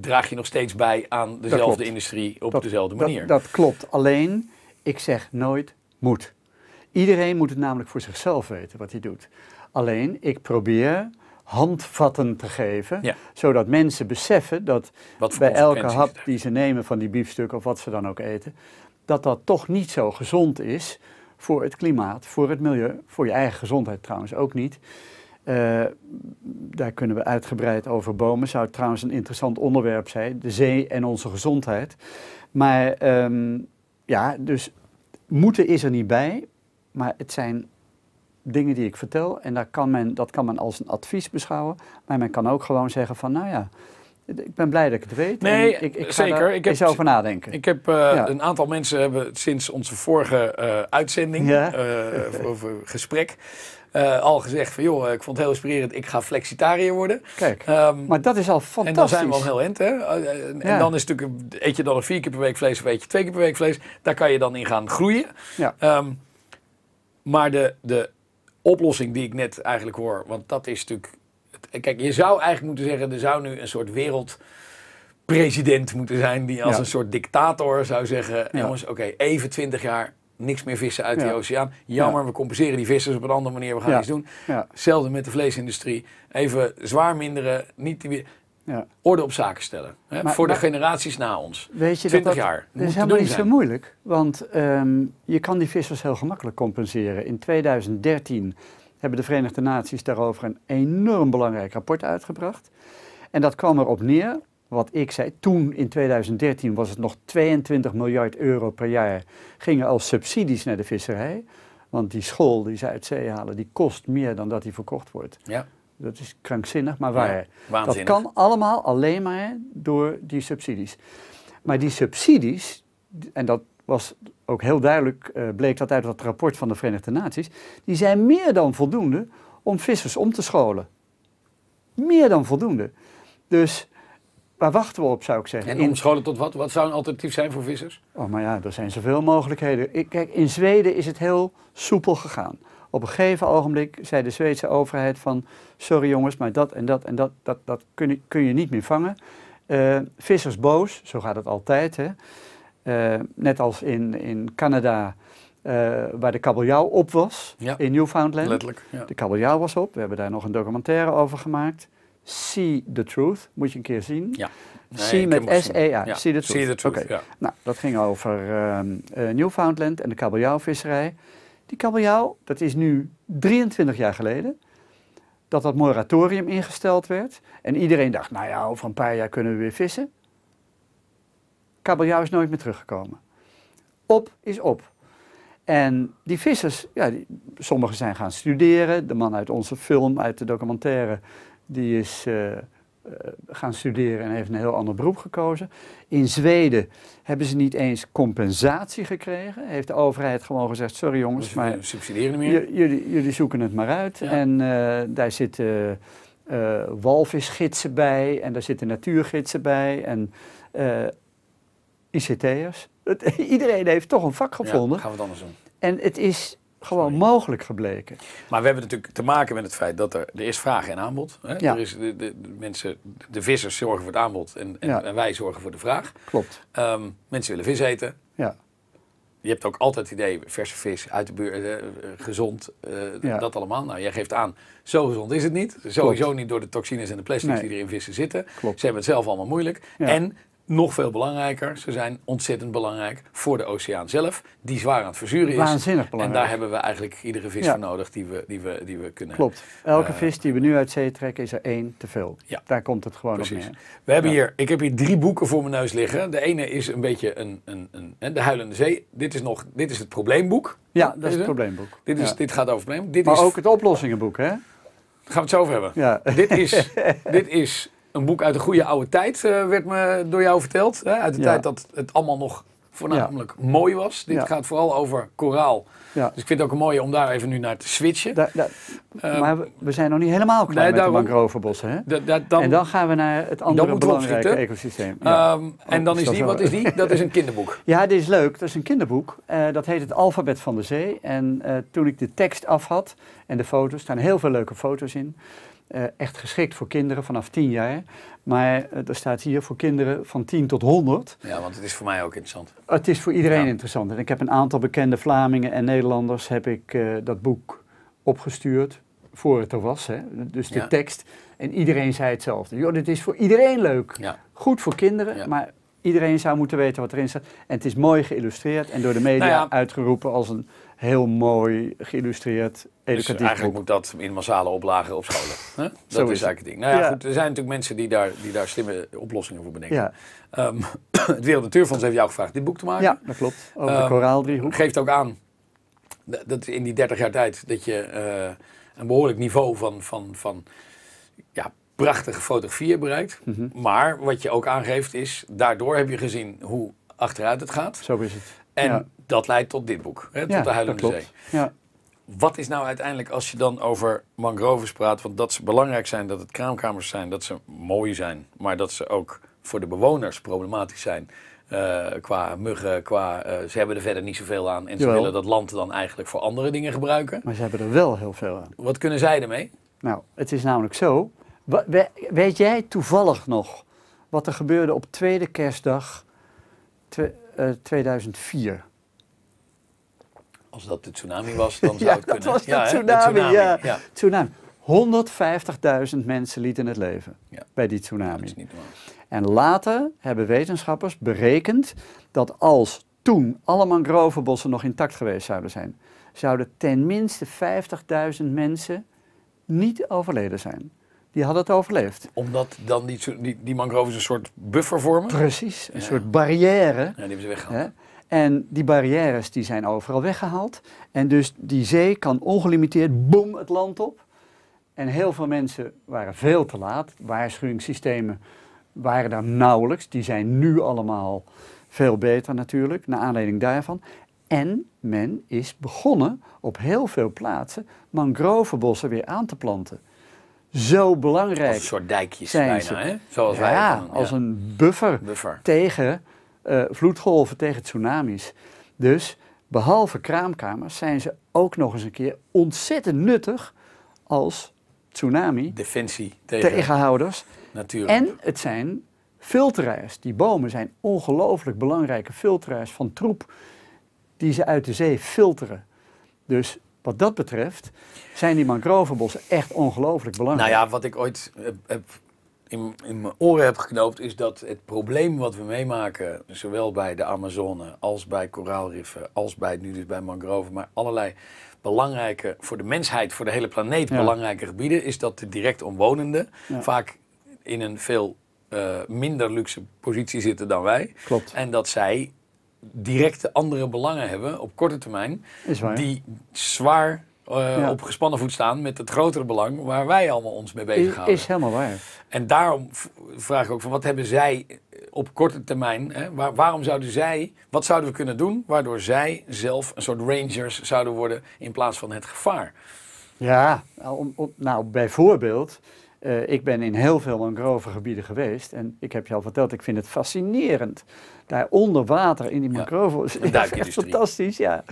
draag je nog steeds bij aan dezelfde industrie op dezelfde manier. Dat, klopt. Alleen, ik zeg nooit moet. Iedereen moet het namelijk voor zichzelf weten wat hij doet. Alleen, ik probeer handvatten te geven, zodat mensen beseffen dat bij elke hap die ze nemen van die biefstuk of wat ze dan ook eten, dat dat toch niet zo gezond is voor het klimaat, voor het milieu, voor je eigen gezondheid trouwens ook niet. Eh, daar kunnen we uitgebreid over bomen. Zou trouwens een interessant onderwerp zijn. De zee en onze gezondheid. Maar ehm, ja, dus moeten is er niet bij. Maar het zijn dingen die ik vertel. En daar kan men, dat kan men als een advies beschouwen. Maar men kan ook gewoon zeggen van, nou ja, ik ben blij dat ik het weet. Nee, ik, ik ga zeker. ik heb, eens over nadenken. Ik heb eh, een aantal mensen hebben sinds onze vorige eh, uitzending, over gesprek, eh, al gezegd van joh, ik vond het heel inspirerend, ik ga flexitariër worden. Kijk, ehm, maar dat is al fantastisch. En dan zijn we al heel end, hè. Eh, eh, en dan is natuurlijk, eet je dan een vier keer per week vlees of eet je twee keer per week vlees. Daar kan je dan in gaan groeien. Ehm, maar de, de oplossing die ik net eigenlijk hoor, want dat is natuurlijk... kijk, je zou eigenlijk moeten zeggen, er zou nu een soort wereldpresident moeten zijn die als een soort dictator zou zeggen: jongens, oké, even 20 jaar niks meer vissen uit ja. de oceaan. Jammer, we compenseren die vissers op een andere manier. We gaan iets doen. Hetzelfde met de vleesindustrie. Even zwaar minderen, niet die... orde op zaken stellen. Hè? Voor de generaties na ons. Weet je 20 dat jaar. Dat is helemaal niet zo moeilijk. Want ehm, je kan die vissers heel gemakkelijk compenseren. In 2013 hebben de Verenigde Naties daarover een enorm belangrijk rapport uitgebracht. En dat kwam erop neer wat ik zei, toen in 2013 was het nog 22 miljard euro per jaar, gingen als subsidies naar de visserij. Want die school die ze uit zee halen, die kost meer dan dat die verkocht wordt. Ja. Dat is krankzinnig, maar waar. Ja, dat kan allemaal alleen maar door die subsidies. Maar die subsidies, en dat was ook heel duidelijk, eh, bleek dat uit het rapport van de Verenigde Naties, die zijn meer dan voldoende om vissers om te scholen. Meer dan voldoende. Dus waar wachten we op, zou ik zeggen. En omscholen tot wat? Wat zou een alternatief zijn voor vissers? Oh, maar ja, er zijn zoveel mogelijkheden. Kijk, in Zweden is het heel soepel gegaan. Op een gegeven ogenblik zei de Zweedse overheid van... sorry jongens, maar dat en dat en dat, dat, dat kun, je, kun je niet meer vangen. Eh, vissers boos, zo gaat het altijd. Hè? Eh, net als in, in Canada, eh, waar de kabeljauw op was, in Newfoundland. Letterlijk, ja. De kabeljauw was op, we hebben daar nog een documentaire over gemaakt. See the Truth, moet je een keer zien. Ja. Nee, see met S-E-A, ja. See the Truth. See the truth. Nou, dat ging over ehm, eh, Newfoundland en de kabeljauwvisserij. Die kabeljauw, dat is nu 23 jaar geleden dat dat moratorium ingesteld werd. En iedereen dacht, nou ja, over een paar jaar kunnen we weer vissen. Kabeljauw is nooit meer teruggekomen. Op is op. En die vissers, ja, sommigen zijn gaan studeren. De man uit onze film, uit de documentaire, die is eh, eh, gaan studeren en heeft een heel ander beroep gekozen. In Zweden hebben ze niet eens compensatie gekregen. Heeft de overheid gewoon gezegd, sorry jongens, maar maar subsidiëren meer. Jullie, jullie zoeken het maar uit. En eh, daar zitten uh, walvisgidsen bij en daar zitten natuurgidsen bij en ICT'ers. Iedereen heeft toch een vak gevonden. Ja, gaan we het anders doen. En het is gewoon mogelijk gebleken. Maar we hebben natuurlijk te maken met het feit dat er, er is vraag en aanbod. Hè? Er is de, de, mensen, de vissers zorgen voor het aanbod en, en, wij zorgen voor de vraag. Klopt. Ehm, mensen willen vis eten. Ja. Je hebt ook altijd het idee, verse vis, uit de buurt, eh, gezond, eh, ja. dat allemaal. Nou, jij geeft aan, zo gezond is het niet. Sowieso niet door de toxines en de plastics die er in vissen zitten. Klopt. Ze hebben het zelf allemaal moeilijk. En nog veel belangrijker, ze zijn ontzettend belangrijk voor de oceaan zelf, die zwaar aan het verzuren is. Waanzinnig belangrijk. En daar hebben we eigenlijk iedere vis ja. voor nodig die we, die we, die we kunnen Klopt. Elke eh, vis die we nu uit zee trekken is er één te veel. Ja. Daar komt het gewoon Precies. op neer. We hebben hier, ik heb hier drie boeken voor mijn neus liggen. De ene is een beetje een, een, een, de huilende zee. Dit is, nog, dit is het probleemboek. Ja, dat is het, probleemboek. Dit, is, dit gaat over probleem. Dit maar ook het oplossingenboek, hè? Daar gaan we het zo over hebben. Ja. Dit is, dit is een boek uit de goede oude tijd, eh, werd me door jou verteld. Hè? Uit de tijd dat het allemaal nog voornamelijk mooi was. Dit gaat vooral over koraal. Dus ik vind het ook een mooie om daar even nu naar te switchen. Ehm, maar we zijn nog niet helemaal klaar met de mangrovenbossen. Hè? en dan gaan we naar het andere belangrijke ecosysteem. Ehm, oh, en dan is die, wat is die? Dat is een kinderboek. ja, dit is leuk. Dat is een kinderboek. Eh, dat heet Het Alfabet van de Zee. En eh, toen ik de tekst af had en de foto's, staan heel veel leuke foto's in... Eh, echt geschikt voor kinderen vanaf 10 jaar. Maar eh, er staat hier voor kinderen van 10 tot 100. Ja, want het is voor mij ook interessant. Het is voor iedereen interessant. En ik heb een aantal bekende Vlamingen en Nederlanders heb ik eh, dat boek opgestuurd voor het er was. Hè. Dus de tekst. En iedereen zei hetzelfde. Joh, dit is voor iedereen leuk. Goed voor kinderen, maar iedereen zou moeten weten wat erin staat. En het is mooi geïllustreerd en door de media nou uitgeroepen als een heel mooi geïllustreerd dus educatief eigenlijk moet dat in massale oplagen op scholen. Dat is, eigenlijk het ding. Nou ja, Goed, er zijn natuurlijk mensen die daar, die daar slimme oplossingen voor bedenken. Ja. Ehm, het Wereld Natuurfonds heeft jou gevraagd dit boek te maken. Ja, dat klopt. Over um, de ehm, koraaldriehoek. Geeft ook aan dat in die 30 jaar tijd dat je eh, een behoorlijk niveau van, van, van ja, prachtige fotografie bereikt. Mhm. Maar wat je ook aangeeft is, daardoor heb je gezien hoe achteruit het gaat. Zo is het. En dat leidt tot dit boek, hè, tot de Huilende Zee. Ja. Wat is nou uiteindelijk, als je dan over mangroves praat, want dat ze belangrijk zijn, dat het kraamkamers zijn, dat ze mooi zijn, maar dat ze ook voor de bewoners problematisch zijn. Eh, qua muggen, qua, eh, ze hebben er verder niet zoveel aan. En ze willen dat land dan eigenlijk voor andere dingen gebruiken. Maar ze hebben er wel heel veel aan. Wat kunnen zij ermee? Nou, het is namelijk zo. Weet jij toevallig nog wat er gebeurde op tweede kerstdag 2004? Eh, als dat de tsunami was, dan zou het kunnen. Dat was de, ja, tsunami, tsunami, ja. Tsunami. 150.000 mensen lieten het leven bij die tsunami. En later hebben wetenschappers berekend dat als toen alle mangrovenbossen nog intact geweest zouden zijn, zouden tenminste 50.000 mensen niet overleden zijn. Die hadden het overleefd. Omdat dan die, die, die mangroven een soort buffer vormen? Precies, een soort barrière. Ja, die hebben ze weggehaald. En die barrières die zijn overal weggehaald. En dus die zee kan ongelimiteerd, boem, het land op. En heel veel mensen waren veel te laat. Waarschuwingssystemen waren daar nauwelijks. Die zijn nu allemaal veel beter natuurlijk, naar aanleiding daarvan. En men is begonnen op heel veel plaatsen mangrovenbossen weer aan te planten. Zo belangrijk. Als een soort dijkjes zijn bijna, hè? Zoals ja, wij. ja, als een buffer. tegen eh, vloedgolven tegen tsunamis. Dus behalve kraamkamers zijn ze ook nog eens een keer ontzettend nuttig als tsunami. Defensie tegen tegenhouders. Natuurlijk. En het zijn filteraars. Die bomen zijn ongelooflijk belangrijke filteraars van troep die ze uit de zee filteren. Dus wat dat betreft zijn die mangrovenbossen echt ongelooflijk belangrijk. Nou ja, wat ik ooit heb in, in mijn oren heb geknoopt, is dat het probleem wat we meemaken, zowel bij de Amazone als bij koraalriffen, als bij nu dus bij mangroven, maar allerlei belangrijke, voor de mensheid, voor de hele planeet belangrijke gebieden, is dat de direct omwonenden vaak in een veel eh, minder luxe positie zitten dan wij. Klopt. En dat zij directe andere belangen hebben op korte termijn, die zwaar eh, op gespannen voet staan met het grotere belang waar wij allemaal ons mee bezighouden. Is, is helemaal waar. En daarom vraag ik ook van wat hebben zij op korte termijn, hè, waarom zouden zij, wat zouden we kunnen doen waardoor zij zelf een soort rangers zouden worden in plaats van het gevaar? Ja, nou, om, nou bijvoorbeeld, eh, ik ben in heel veel mangrovengebieden geweest en ik heb je al verteld, ik vind het fascinerend. Daar onder water in die mangroven ja, echt fantastisch. Ja.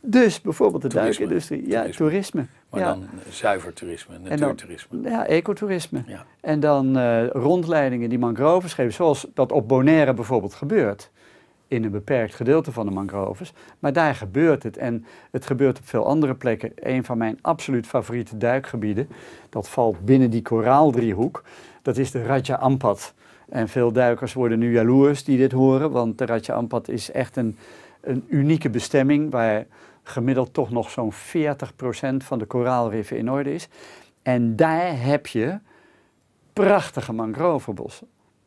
Dus bijvoorbeeld de toerisme, duikindustrie. Ja, toerisme. Maar dan zuiver toerisme, natuurtoerisme. ja, ecotoerisme. En dan eh, rondleidingen die mangroves geven, zoals dat op Bonaire bijvoorbeeld gebeurt. In een beperkt gedeelte van de mangroves. Maar daar gebeurt het. En het gebeurt op veel andere plekken. Een van mijn absoluut favoriete duikgebieden, dat valt binnen die koraaldriehoek, dat is de Raja Ampat. En veel duikers worden nu jaloers die dit horen, want de Raja Ampat is echt een een unieke bestemming waar gemiddeld toch nog zo'n 40% van de koraalriffen in orde is. En daar heb je prachtige mangrovenbossen.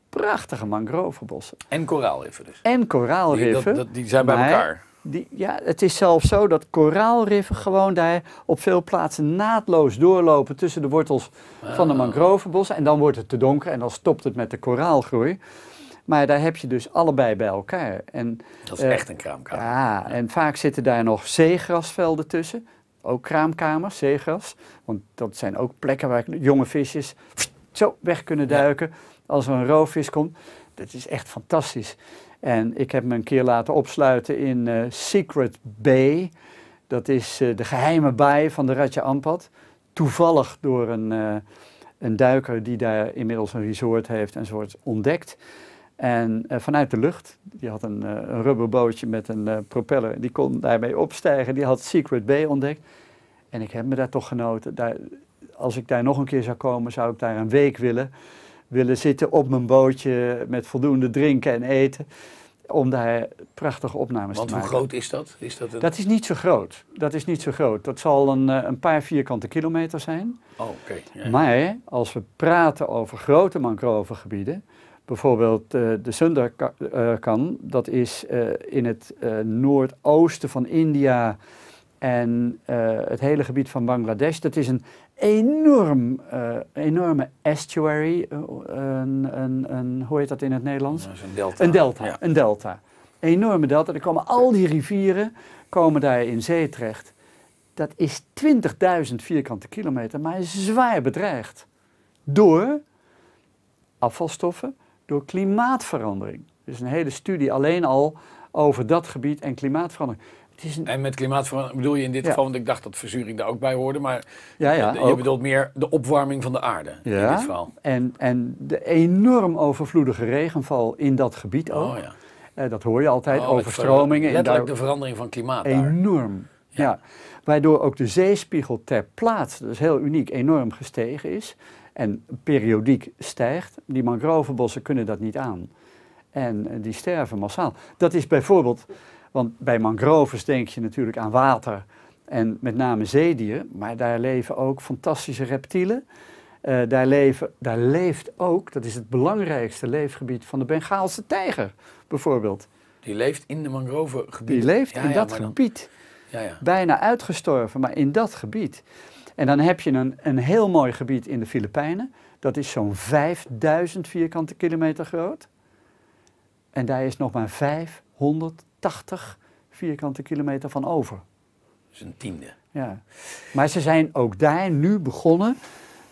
Prachtige mangrovenbossen. En koraalriffen dus. En koraalriffen. Die, zijn bij elkaar. Die, ja, het is zelfs zo dat koraalriffen gewoon daar op veel plaatsen naadloos doorlopen tussen de wortels van de ah. mangrovenbossen. En dan wordt het te donker en dan stopt het met de koraalgroei. Maar daar heb je dus allebei bij elkaar. En, dat is eh, echt een kraamkamer. Ja, en vaak zitten daar nog zeegrasvelden tussen. Ook kraamkamers, zeegras. Want dat zijn ook plekken waar jonge visjes zo weg kunnen duiken. Als er een roofvis komt. Dat is echt fantastisch. En ik heb me een keer laten opsluiten in eh, Secret Bay. Dat is eh, de geheime baai van de Ratje Ampat. Toevallig door een, een duiker die daar inmiddels een resort heeft en soort ontdekt. En eh, vanuit de lucht, die had een, uh, rubberbootje met een eh, propeller, die kon daarmee opstijgen, die had Secret Bay ontdekt. En ik heb me daar toch genoten. Daar, als ik daar nog een keer zou komen, zou ik daar een week willen, willen zitten op mijn bootje met voldoende drinken en eten. Om daar prachtige opnames te maken. Want hoe groot is dat? Is dat, een... dat is niet zo groot. Dat is niet zo groot. Dat zal een, een paar vierkante kilometer zijn. Oh, oké. Maar als we praten over grote mangrovengebieden, Bijvoorbeeld eh, de Sundarkan, eh, dat is eh, in het noordoosten van India en het hele gebied van Bangladesh. Dat is een enorm, enorme estuary, hoe heet dat in het Nederlands? Dat is een delta. Een delta, een delta. Enorme delta, er komen al die rivieren, komen daar in zee terecht dat is 20.000 vierkante kilometer, maar zwaar bedreigd. Door afvalstoffen, door klimaatverandering. Er is een hele studie alleen al over dat gebied en klimaatverandering. Het is En met klimaatverandering bedoel je in dit geval, want ik dacht dat verzuring daar ook bij hoorde, maar ja, ja, je bedoelt meer de opwarming van de aarde in dit geval. En, en de enorm overvloedige regenval in dat gebied oh, ook. Oh, ja. Eh, dat hoor je altijd, oh, overstromingen. Letterlijk de verandering van klimaat daar. Enorm, ja. ja. Waardoor ook de zeespiegel ter plaatse, dat is heel uniek, enorm gestegen is en periodiek stijgt. Die mangrovenbossen kunnen dat niet aan. En eh, die sterven massaal. Dat is bijvoorbeeld, want bij mangroves denk je natuurlijk aan water en met name zeedieren, maar daar leven ook fantastische reptielen. Eh, daar, leven, daar leeft ook, dat is het belangrijkste leefgebied van de Bengaalse tijger, bijvoorbeeld. Die leeft in de mangrovengebieden? Die leeft in dat gebied. Dan... Ja, Bijna uitgestorven, maar in dat gebied. En dan heb je een, een heel mooi gebied in de Filipijnen. Dat is zo'n 5000 vierkante kilometer groot. En daar is nog maar 580 vierkante kilometer van over. is een tiende. Ja. Maar ze zijn ook daar nu begonnen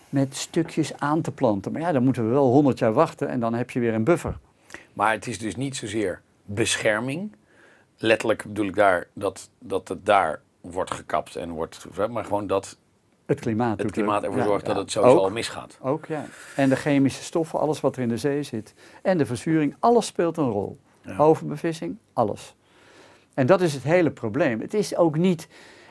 met stukjes aan te planten. Maar ja, dan moeten we wel 100 jaar wachten en dan heb je weer een buffer. Maar het is dus niet zozeer bescherming. Letterlijk bedoel ik daar dat, dat het daar wordt gekapt en wordt. Maar gewoon dat het klimaat, het klimaat ervoor zorgt dat het sowieso al misgaat. Ook, ja. En de chemische stoffen, alles wat er in de zee zit. En de verzuring, alles speelt een rol. Overbevissing, alles. En dat is het hele probleem. Het is ook niet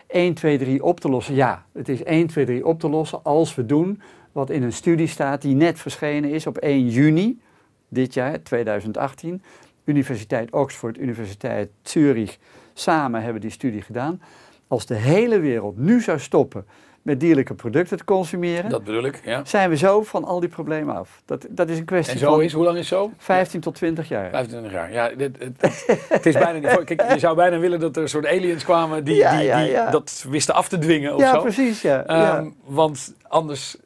1, 2, 3 op te lossen. Ja, het is 1, 2, 3 op te lossen als we doen wat in een studie staat die net verschenen is op 1 juni dit jaar, 2018. Universiteit Oxford, Universiteit Zurich samen hebben die studie gedaan. Als de hele wereld nu zou stoppen met dierlijke producten te consumeren. Dat bedoel ik, ja. Zijn we zo van al die problemen af. Dat, dat is een kwestie En zo is, hoe lang is zo? 15 tot 20 jaar. 25 jaar, ja. Dit, het, het, is bijna Kijk, je zou bijna willen dat er soort aliens kwamen die, die, die dat wisten af te dwingen of zo. Precies, ja, precies, um, Want anders...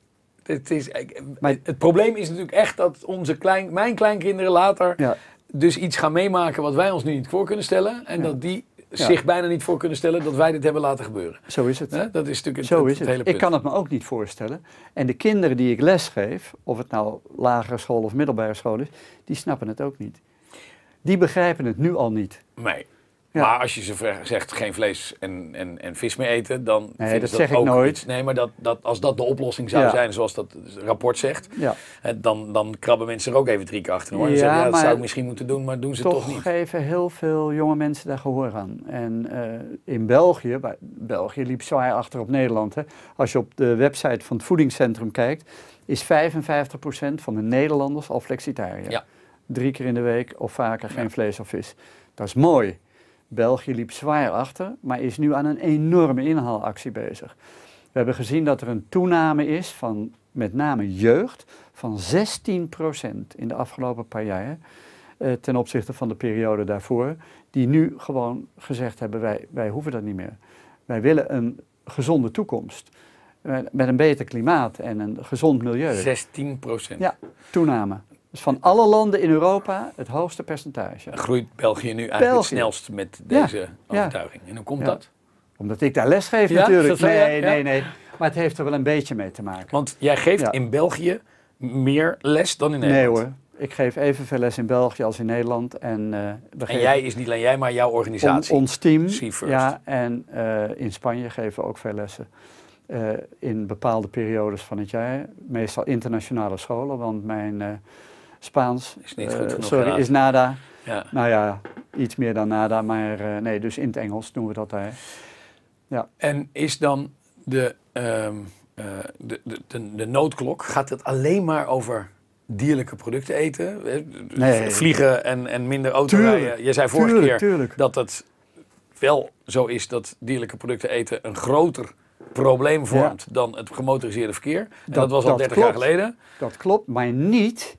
Het, is, maar, het probleem is natuurlijk echt dat onze klein, mijn kleinkinderen later dus iets gaan meemaken wat wij ons nu niet voor kunnen stellen. En dat die zich bijna niet voor kunnen stellen dat wij dit hebben laten gebeuren. Zo is het. hè. dat is natuurlijk het, Zo is het. hele punt. Ik kan het me ook niet voorstellen. En de kinderen die ik lesgeef, of het nou lagere school of middelbare school is, die snappen het ook niet. Die begrijpen het nu al niet. Nee. Maar als je ze zegt geen vlees en, en, en vis meer eten, dan. Nee, dat, dat, zeg ook ik nooit. Nee, maar dat, dat, als dat de oplossing zou zijn, zoals dat rapport zegt, ja. dan, dan krabben mensen er ook even drie keer achter. Hoor. En zeggen, ja, dat zou ik misschien moeten doen, maar doen ze toch, niet. Toch geven heel veel jonge mensen daar gehoor aan. En eh, in België, België liep zwaar achter op Nederland. Hè. Als je op de website van het voedingscentrum kijkt, is 55% van de Nederlanders al flexitariër. Drie keer in de week of vaker geen vlees of vis. Dat is mooi. België liep zwaar achter, maar is nu aan een enorme inhaalactie bezig. We hebben gezien dat er een toename is van met name jeugd van 16% in de afgelopen paar jaar eh, ten opzichte van de periode daarvoor, die nu gewoon gezegd hebben wij, wij hoeven dat niet meer. Wij willen een gezonde toekomst eh, met een beter klimaat en een gezond milieu. 16%? Ja, toename. Dus van alle landen in Europa het hoogste percentage. Groeit België nu eigenlijk het snelst met deze overtuiging? En hoe komt dat? Omdat ik daar les geef natuurlijk. Nee, nee, nee. Maar het heeft er wel een beetje mee te maken. Want jij geeft in België meer les dan in Nederland? Nee hoor. Ik geef evenveel les in België als in Nederland. En, uh, en jij is niet alleen jij, maar jouw organisatie. ons team. Ja, en eh, in Spanje geven we ook veel lessen. Eh, in bepaalde periodes van het jaar. Meestal internationale scholen, want mijn Spaans. Is niet goed eh, genoeg. Sorry, is nada. Ja. Nou ja, iets meer dan nada, maar eh, nee, dus in het Engels doen we dat daar. Eh, ja. En is dan ehm, de, de, de, de, noodklok, gaat het alleen maar over dierlijke producten eten? Nee. Vliegen en, en minder auto rijden. Je zei vorige keer dat het wel zo is dat dierlijke producten eten een groter probleem vormt dan het gemotoriseerde verkeer. dat, was al 30 jaar geleden. Dat klopt, maar niet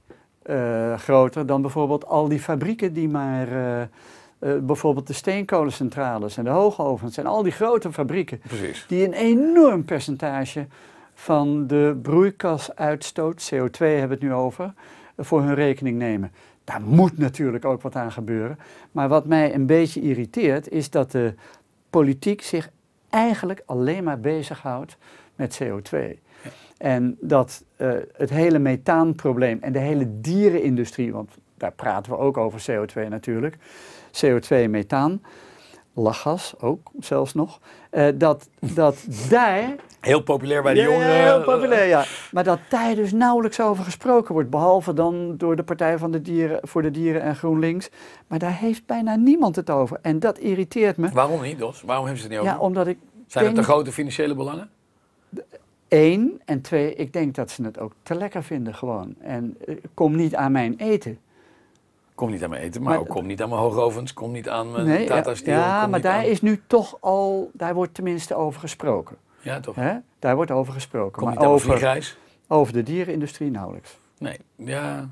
eh, groter dan bijvoorbeeld al die fabrieken die maar... Eh, eh, bijvoorbeeld de steenkolencentrales en de hoogovens en al die grote fabrieken. Precies. Die een enorm percentage van de broeikasuitstoot, CO2 hebben we het nu over, voor hun rekening nemen. Daar moet natuurlijk ook wat aan gebeuren. Maar wat mij een beetje irriteert is dat de politiek zich eigenlijk alleen maar bezighoudt met CO2. En dat eh, het hele methaanprobleem en de hele dierenindustrie, want daar praten we ook over CO2 natuurlijk, CO2 en methaan, lachgas ook zelfs nog, eh, dat, dat daar... Heel populair bij de ja, jongeren. Heel populair, ja. Maar dat daar dus nauwelijks over gesproken wordt, behalve dan door de Partij van de Dieren, voor de Dieren en GroenLinks. Maar daar heeft bijna niemand het over. En dat irriteert me. Waarom niet, Dos? Waarom hebben ze het niet over? Ja, omdat ik... Zijn denk... te de grote financiële belangen? Eén. En twee, ik denk dat ze het ook te lekker vinden gewoon. En eh, kom niet aan mijn eten. Kom niet aan mijn eten, maar, ook kom niet aan mijn hoogovens, kom niet aan mijn nee, Tata Steel. Ja, maar daar is nu toch al, daar wordt tenminste over gesproken. Ja, toch? Daar wordt over gesproken. maar niet over, aan over de dierenindustrie nauwelijks. Nee, ja.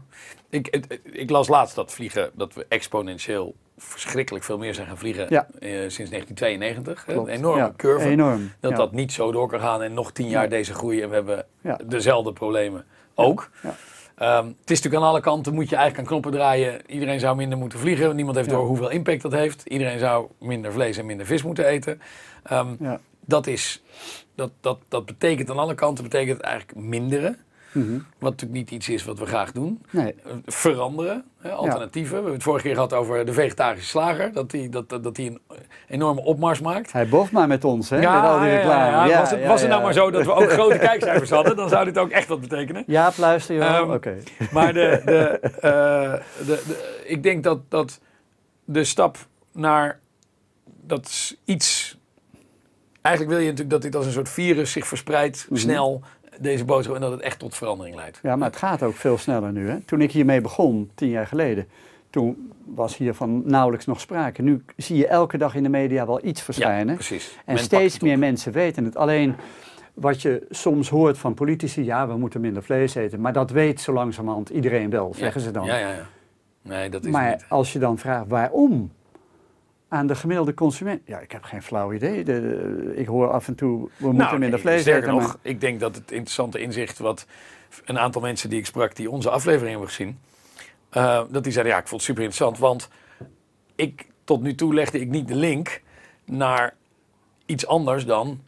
Ik, ik, ik, las laatst dat vliegen, dat we exponentieel verschrikkelijk veel meer zijn gaan vliegen eh, sinds 1992. Een enorme curve. Dat dat niet zo door kan gaan en nog tien jaar deze groei en we hebben dezelfde problemen ook. Ehm, het is natuurlijk aan alle kanten, moet je eigenlijk aan knoppen draaien. Iedereen zou minder moeten vliegen. Niemand heeft door hoeveel impact dat heeft. Iedereen zou minder vlees en minder vis moeten eten. Ehm, dat, is, dat, dat, dat betekent aan alle kanten betekent eigenlijk minderen. Mhm. Wat natuurlijk niet iets is wat we graag doen. Nee. Eh, veranderen, hè, alternatieven. We hebben het vorige keer gehad over de vegetarische slager. Dat hij dat, dat, een enorme opmars maakt. Hij boft maar met ons, hè? Ja, met al die Ja, was het, was het nou maar zo dat we ook grote kijkcijfers hadden, dan zou dit ook echt wat betekenen. Ja, luister je ehm, Oké. Maar de, eh, de, de, ik denk dat, dat de stap naar dat iets eigenlijk wil je natuurlijk dat dit als een soort virus zich verspreidt, mhm. snel, deze boodschap en dat het echt tot verandering leidt. Ja, maar het gaat ook veel sneller nu. Hè? Toen ik hiermee begon, tien jaar geleden, toen was hiervan nauwelijks nog sprake. Nu zie je elke dag in de media wel iets verschijnen. Ja, precies. En steeds meer mensen weten het. Alleen wat je soms hoort van politici, ja, we moeten minder vlees eten. Maar dat weet zo langzamerhand iedereen wel, zeggen ze dan. Ja, ja, ja. Nee, dat is maar als je dan vraagt waarom, aan de gemiddelde consument? Ja, ik heb geen flauw idee. ik hoor af en toe, we moeten nou, minder eh, vlees sterker eten. Sterker nog, ik denk dat het interessante inzicht wat een aantal mensen die ik sprak, die onze aflevering hebben gezien, eh, dat die zeiden, ja, ik vond het super interessant, want ik, tot nu toe legde ik niet de link naar iets anders dan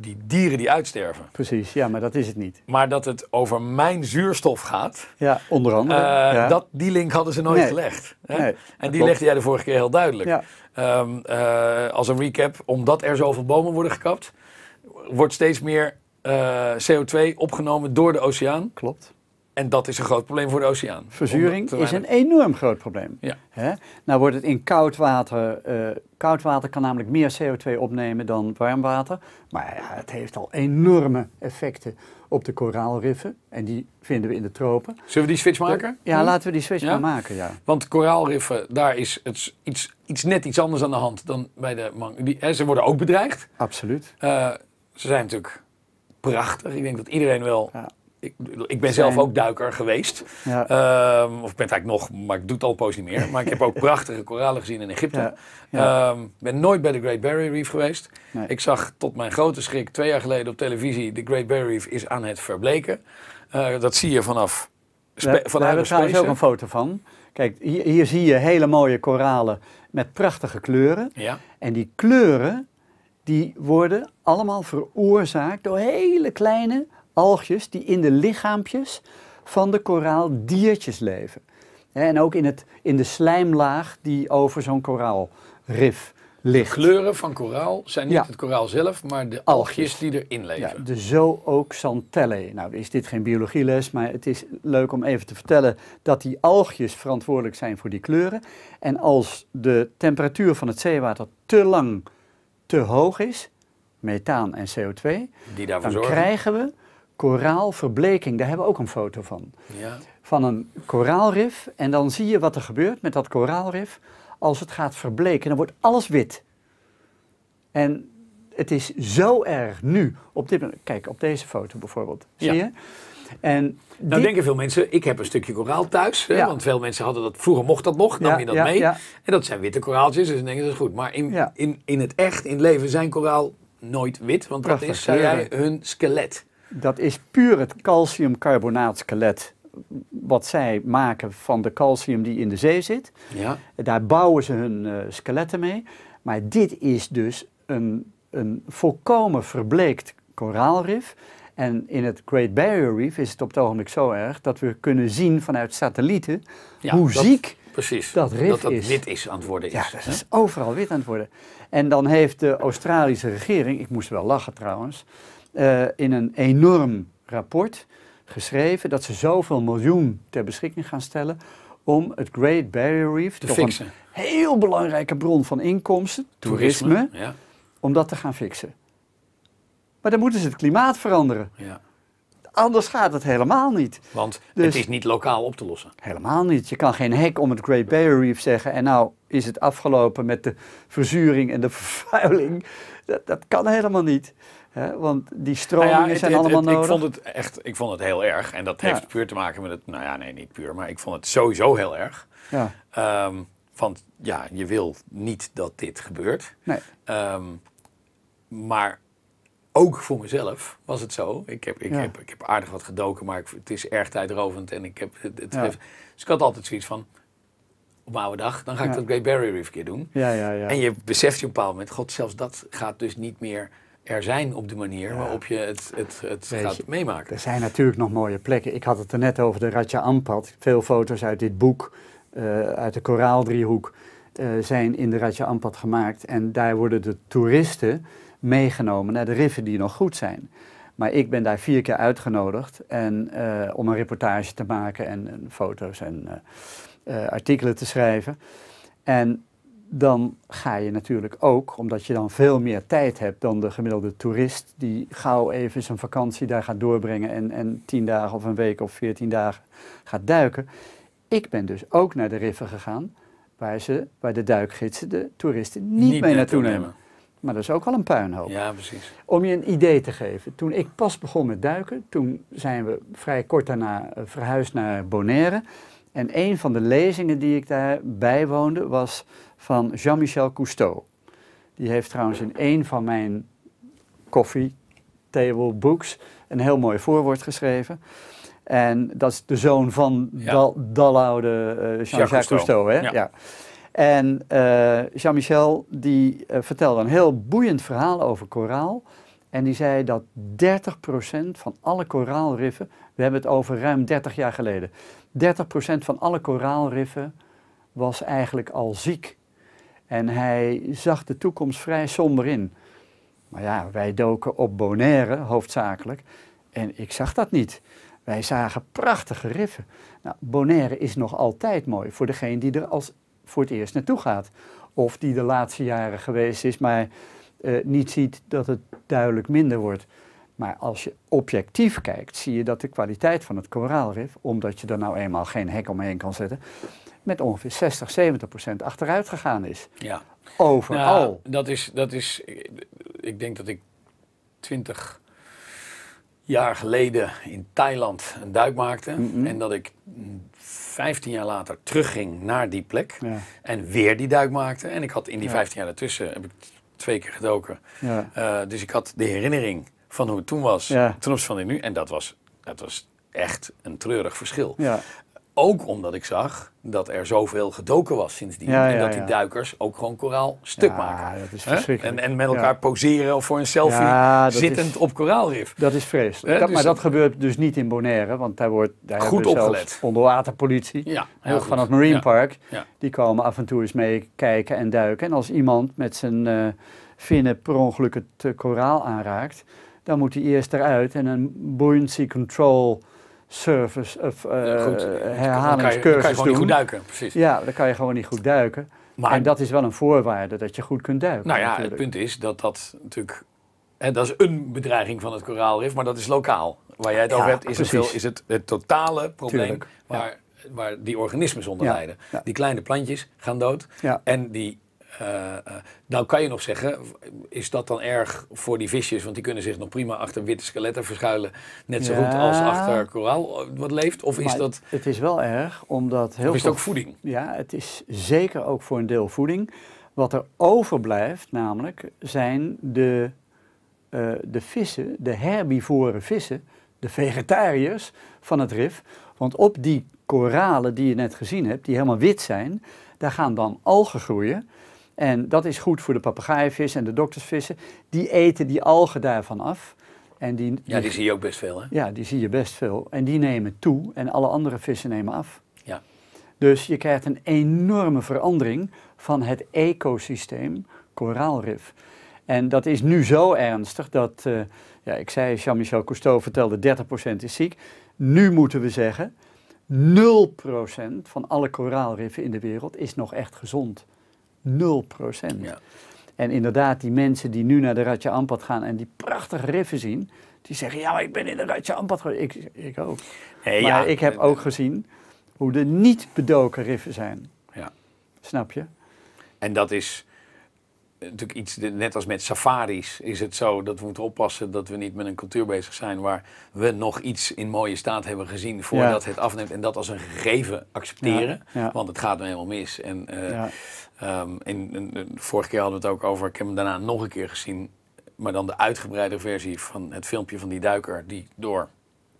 die dieren die uitsterven. Precies, ja, maar dat is het niet. Maar dat het over mijn zuurstof gaat. Ja, onder andere. Eh, dat, die link hadden ze nooit gelegd. Hè? Nee, en die legde jij de vorige keer heel duidelijk. Ehm, eh, als een recap, omdat er zoveel bomen worden gekapt, wordt steeds meer eh, CO2 opgenomen door de oceaan. Klopt. En dat is een groot probleem voor de oceaan. Verzuring is een enorm groot probleem. Ja. Hè? Nou wordt het in koud water... Uh, koud water kan namelijk meer CO2 opnemen dan warm water. Maar ja, het heeft al enorme effecten op de koraalriffen. En die vinden we in de tropen. Zullen we die switch maken? Ja, hm? laten we die switch gaan maken, ja. Want koraalriffen, daar is het iets, iets net iets anders aan de hand dan bij de... Man ze worden ook bedreigd. Absoluut. Eh, ze zijn natuurlijk prachtig. Ik denk dat iedereen wel... Ja ik, ben zelf ook duiker geweest. Ehm, of ik ben eigenlijk nog, maar ik doe het al poos niet meer. Maar ik heb ook prachtige koralen gezien in Egypte. Ehm, ik ben nooit bij de Great Barrier Reef geweest. Ik zag tot mijn grote schrik twee jaar geleden op televisie... de Great Barrier Reef is aan het verbleken. Eh, dat zie je vanaf Daar, vanuit Daar hebben we ook een foto van. Kijk, hier, hier, zie je hele mooie koralen met prachtige kleuren. Ja. En die kleuren die worden allemaal veroorzaakt door hele kleine algjes die in de lichaampjes van de koraaldiertjes leven. En ook in, het, in de slijmlaag die over zo'n koraalrif ligt. De kleuren van koraal zijn niet het koraal zelf, maar de algjes, die erin leven. Ja, dus de zo ook Santelle. Nou is dit geen biologieles, maar het is leuk om even te vertellen dat die algjes verantwoordelijk zijn voor die kleuren. En als de temperatuur van het zeewater te lang te hoog is, methaan en CO2, die dan zorgen. krijgen we koraalverbleking, daar hebben we ook een foto van. Ja. Van een koraalrif en dan zie je wat er gebeurt met dat koraalrif. Als het gaat verbleken, dan wordt alles wit. En het is zo erg nu, op dit kijk op deze foto bijvoorbeeld, zie je? En nou denken veel mensen, ik heb een stukje koraal thuis. Hè, Want veel mensen hadden dat, vroeger mocht dat nog, nam je dat mee. En dat zijn witte koraaltjes, dus dan denken ze, dat is goed. Maar in, in, in het echt, in leven, zijn koraal nooit wit. Want dat is, zei hun skelet. Dat is puur het calciumcarbonaatskelet wat zij maken van de calcium die in de zee zit. Ja. Daar bouwen ze hun eh, skeletten mee. Maar dit is dus een, een volkomen verbleekt koraalrif. En in het Great Barrier Reef is het op het ogenblik zo erg dat we kunnen zien vanuit satellieten hoe ziek dat rif dat dat wit is aan het worden. ja, dat is overal wit aan het worden. En dan heeft de Australische regering, ik moest wel lachen trouwens, eh, in een enorm rapport geschreven dat ze zoveel miljoen ter beschikking gaan stellen om het Great Barrier Reef, te fixen. een heel belangrijke bron van inkomsten, toerisme, ja. om dat te gaan fixen. Maar dan moeten ze het klimaat veranderen. Ja. Anders gaat het helemaal niet. Want het dus- is niet lokaal op te lossen. Helemaal niet. Je kan geen hek om het Great Barrier Reef zeggen en nou is het afgelopen met de verzuring en de vervuiling. Dat, dat kan helemaal niet want die nou stromingen zijn allemaal het, nodig. Ik vond het echt, ik vond het heel erg. En dat heeft puur te maken met het, nou ja, nee, niet puur, maar ik vond het sowieso heel erg. Ja. Ehm, want ja, je wil niet dat dit gebeurt. Nee. Ehm, maar ook voor mezelf was het zo. Ik heb, ik heb, ik heb aardig wat gedoken, maar het is erg tijdrovend. En ik heb, het, het dus ik had altijd zoiets van, op mijn oude dag, dan ga ik dat Great Barrier Reef keer doen. Ja, ja, ja. En je beseft je op een bepaald moment, god, zelfs dat gaat dus niet meer er zijn op de manier waarop je het, het, het gaat meemaken. Er zijn natuurlijk nog mooie plekken. Ik had het er net over de Raja Ampat. Veel foto's uit dit boek, eh, uit de koraaldriehoek, eh, zijn in de Raja Ampat gemaakt. En daar worden de toeristen meegenomen naar de riffen die nog goed zijn. Maar ik ben daar vier keer uitgenodigd en, eh, om een reportage te maken en, en foto's en artikelen te schrijven. En dan ga je natuurlijk ook, omdat je dan veel meer tijd hebt dan de gemiddelde toerist, die gauw even zijn vakantie daar gaat doorbrengen en, en tien dagen of een week of veertien dagen gaat duiken. Ik ben dus ook naar de riffen gegaan, waar, ze, waar de duikgidsen de toeristen niet, mee naartoe nemen. Maar dat is ook al een puinhoop. Ja, precies. Om je een idee te geven. Toen ik pas begon met duiken, toen zijn we vrij kort daarna eh, verhuisd naar Bonaire. En een van de lezingen die ik daar bijwoonde was van Jean-Michel Cousteau. Die heeft trouwens in een van mijn coffee table books een heel mooi voorwoord geschreven. En dat is de zoon van ja. daloude eh, Jean-Jacques Cousteau. hè? Ja. En eh, Jean-Michel die uh, vertelde een heel boeiend verhaal over koraal. En die zei dat 30% van alle koraalriffen, we hebben het over ruim 30 jaar geleden, 30% van alle koraalriffen was eigenlijk al ziek en hij zag de toekomst vrij somber in. Maar ja, wij doken op Bonaire hoofdzakelijk. En ik zag dat niet. Wij zagen prachtige riffen. Nou, Bonaire is nog altijd mooi voor degene die er als voor het eerst naartoe gaat. Of die de laatste jaren geweest is, maar eh, niet ziet dat het duidelijk minder wordt. Maar als je objectief kijkt, zie je dat de kwaliteit van het koraalrif, omdat je er nou eenmaal geen hek omheen kan zetten, met ongeveer 60, 70 procent achteruit gegaan is. Ja. Overal. Nou, dat, is, dat is, ik denk dat ik 20 jaar geleden in Thailand een duik maakte. Mhm. En dat ik 15 jaar later terugging naar die plek. En weer die duik maakte. En ik had in die 15 jaar daartussen heb ik twee keer gedoken. Ja. Eh, dus ik had de herinnering van hoe het toen was ja. ten opzichte van nu. En dat was, dat was echt een treurig verschil. Ja. Ook omdat ik zag dat er zoveel gedoken was sindsdien. Ja, en dat die duikers ook gewoon koraal stuk maken. Dat is verschrikkelijk. En, en met elkaar poseren of voor een selfie zittend op koraalrif. Dat is vreselijk. Dus maar dat, gebeurt dus niet in Bonaire. Want daar wordt daar goed opgelet. onderwaterpolitie. Ja, heel van het Marine Park. Die komen af en toe eens mee kijken en duiken. En als iemand met zijn uh, vinnen per ongeluk het eh, koraal aanraakt dan moet die eerst eruit. En een buoyancy control service of uh, ja, herhalingscursus eh, doen. Dan kan je gewoon niet goed duiken, precies. Ja, dan kan je gewoon niet goed duiken. Maar, en dat is wel een voorwaarde, dat je goed kunt duiken. Nou ja, het punt is dat dat natuurlijk... Hè, dat is een bedreiging van het koraalrif, maar dat is lokaal. Waar jij het over hebt, is het, veel, is het, het totale probleem waar, waar die organismen onder lijden. Die kleine plantjes gaan dood en die eh, eh, nou kan je nog zeggen, is dat dan erg voor die visjes? Want die kunnen zich nog prima achter witte skeletten verschuilen. Net zo goed als achter koraal eh, wat leeft. Of is dat... Het is wel erg, omdat heel of is het ook voeding? Ja, het is zeker ook voor een deel voeding. Wat er overblijft namelijk zijn de, de vissen, de herbivore vissen, de vegetariërs van het RIF. Want op die koralen die je net gezien hebt, die helemaal wit zijn, daar gaan dan algen groeien. En dat is goed voor de papegaaienvissen en de doktersvissen. Die eten die algen daarvan af. En die, ja, die zie je ook best veel, hè? Ja, die zie je best veel. En die nemen toe en alle andere vissen nemen af. Ja. Dus je krijgt een enorme verandering van het ecosysteem koraalrif. En dat is nu zo ernstig dat, eh, ja, ik zei, Jean-Michel Cousteau vertelde 30% is ziek. Nu moeten we zeggen, 0% van alle koraalriffen in de wereld is nog echt gezond. 0 procent. En inderdaad, die mensen die nu naar de Ratje Ampad gaan en die prachtige riffen zien, die zeggen: Ja, maar ik ben in de Ratje Ampad. Ik, ik ook. Hey, maar ja. ik heb ook gezien hoe de niet bedoken riffen zijn. Ja. Snap je? En dat is natuurlijk iets, net als met safaris is het zo dat we moeten oppassen dat we niet met een cultuur bezig zijn waar we nog iets in mooie staat hebben gezien voordat het afneemt en dat als een gegeven accepteren, want het gaat nu helemaal mis. En, en, eh, ehm, vorige keer hadden we het ook over, ik heb hem daarna nog een keer gezien, maar dan de uitgebreide versie van het filmpje van die duiker die door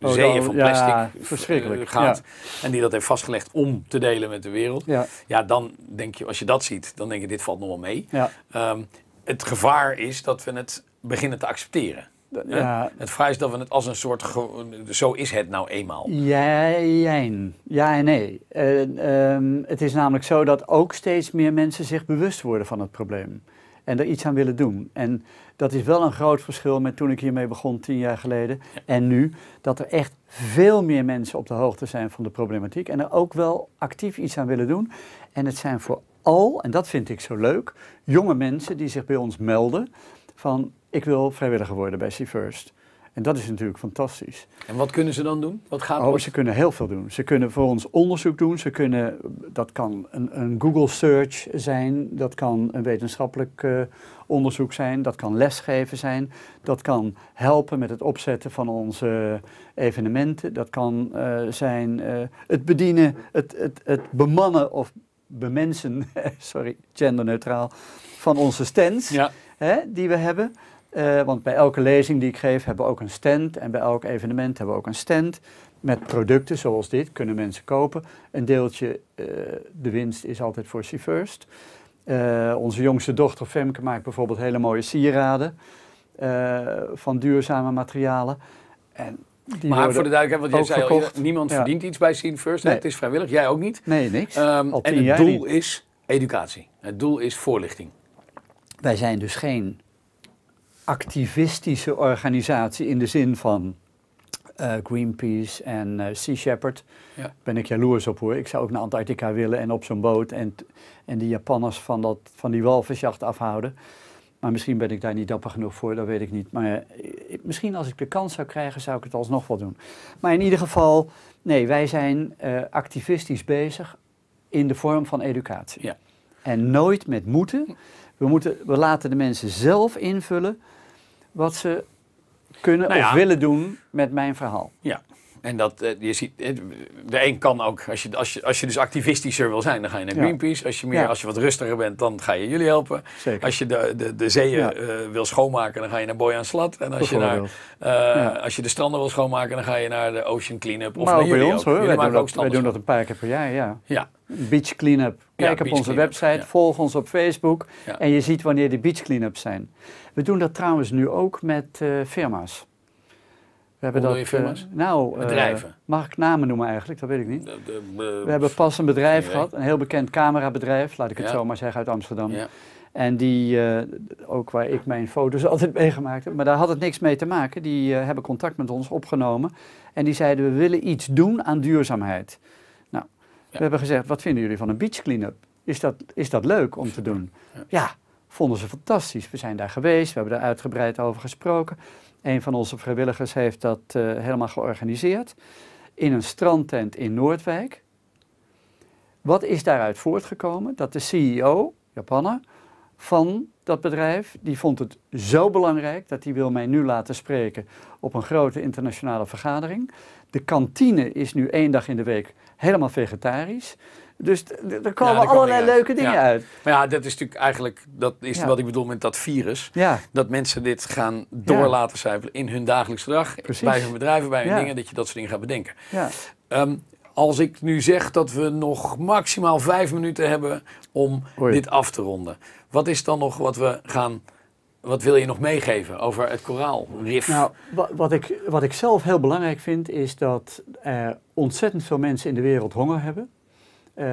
oh, zeeën van plastic gaan eh, verschrikkelijk. gaat. En die dat heeft vastgelegd om te delen met de wereld. Ja. ja, dan denk je, als je dat ziet, dan denk je, dit valt nog wel mee. Um, het gevaar is dat we het beginnen te accepteren. Ja. Het vraag is dat we het als een soort. Zo is het nou eenmaal. Ja, jij. ja en nee. Ehm, het is namelijk zo dat ook steeds meer mensen zich bewust worden van het probleem en er iets aan willen doen. En dat is wel een groot verschil met toen ik hiermee begon tien jaar geleden en nu. Dat er echt veel meer mensen op de hoogte zijn van de problematiek en er ook wel actief iets aan willen doen. En het zijn vooral, en dat vind ik zo leuk, jonge mensen die zich bij ons melden van ik wil vrijwilliger worden bij Sea First. En dat is natuurlijk fantastisch. En wat kunnen ze dan doen? Wat gaan oh, ze kunnen heel veel doen. Ze kunnen voor ons onderzoek doen. Ze kunnen, dat kan een, een Google search zijn. Dat kan een wetenschappelijk eh, onderzoek zijn. Dat kan lesgeven zijn. Dat kan helpen met het opzetten van onze evenementen. Dat kan eh, zijn eh, het bedienen, het, het, het bemannen of bemensen, sorry, genderneutraal, van onze stands hè, die we hebben. Eh, want bij elke lezing die ik geef hebben we ook een stand. En bij elk evenement hebben we ook een stand. Met producten zoals dit kunnen mensen kopen. Een deeltje, eh, de winst is altijd voor She First. Eh, onze jongste dochter Femke maakt bijvoorbeeld hele mooie sieraden van duurzame materialen. En maar voor de duidelijkheid, want jij zei al, niemand verdient iets bij Seen First. Nee. Het is vrijwillig, jij ook niet. Nee, niks. Ehm, en het doel is educatie. Het doel is voorlichting. Wij zijn dus geen activistische organisatie in de zin van eh, Greenpeace en eh, Sea Shepherd. Ja. Ben ik jaloers op hoor. Ik zou ook naar Antarctica willen en op zo'n boot en, en die Japanners van, dat, van die walvisjacht afhouden. Maar misschien ben ik daar niet dapper genoeg voor, dat weet ik niet. Maar eh, misschien als ik de kans zou krijgen, zou ik het alsnog wel doen. Maar in ieder geval, nee, wij zijn activistisch bezig in de vorm van educatie. Ja. En nooit met moeten. We, moeten. we laten de mensen zelf invullen wat ze kunnen nou of willen doen met mijn verhaal. Ja. En dat, eh, je ziet, eh, de een kan ook, als je, als, je, als je dus activistischer wil zijn, dan ga je naar Greenpeace. Als je, meer, als je wat rustiger bent, dan ga je jullie helpen. Als je de, de, de zeeën eh, wil schoonmaken, dan ga je naar Boy aan Slat. En als je, naar, als je de stranden wil schoonmaken, dan ga je naar de Ocean Cleanup. Of maar ook bij ons ook. hoor, wij doen, dat, doen, dat, een paar keer per jaar, ja. ja. Beach Cleanup. Kijk op onze website, volg ons op Facebook en je ziet wanneer de beach cleanups zijn. We doen dat trouwens nu ook met eh, firma's. We hebben dat, firma's? Eh, nou, eh, bedrijven. mag ik namen noemen eigenlijk? Dat weet ik niet. we hebben pas een bedrijf gehad, een heel bekend camerabedrijf, laat ik het zo maar zeggen, uit Amsterdam. En die, ook waar ik mijn foto's altijd meegemaakt heb, maar daar had het niks mee te maken. Die hebben contact met ons opgenomen en die zeiden we willen iets doen aan duurzaamheid. Nou, we hebben gezegd, wat vinden jullie van een beach clean-up? Is dat, is dat leuk om te doen? ja vonden ze fantastisch. We zijn daar geweest, we hebben daar uitgebreid over gesproken. Een van onze vrijwilligers heeft dat eh, helemaal georganiseerd. In een strandtent in Noordwijk. Wat is daaruit voortgekomen? Dat de CEO, Japanner, van dat bedrijf, die vond het zo belangrijk dat hij wil mij nu laten spreken op een grote internationale vergadering. De kantine is nu één dag in de week helemaal vegetarisch. Dus er komen allerlei leuke dingen uit. Maar ja, dat is natuurlijk eigenlijk, dat is wat ik bedoel met dat virus. Dat mensen dit gaan doorlaten laten in hun dagelijks gedrag. Bij hun bedrijven, bij hun dingen, dat je dat soort dingen gaat bedenken. Ehm, als ik nu zeg dat we nog maximaal vijf minuten hebben om dit af te ronden. Wat is dan nog wat we gaan... Wat wil je nog meegeven over het koraalrif? Nou, wat ik, wat ik zelf heel belangrijk vind is dat eh, ontzettend veel mensen in de wereld honger hebben. Eh,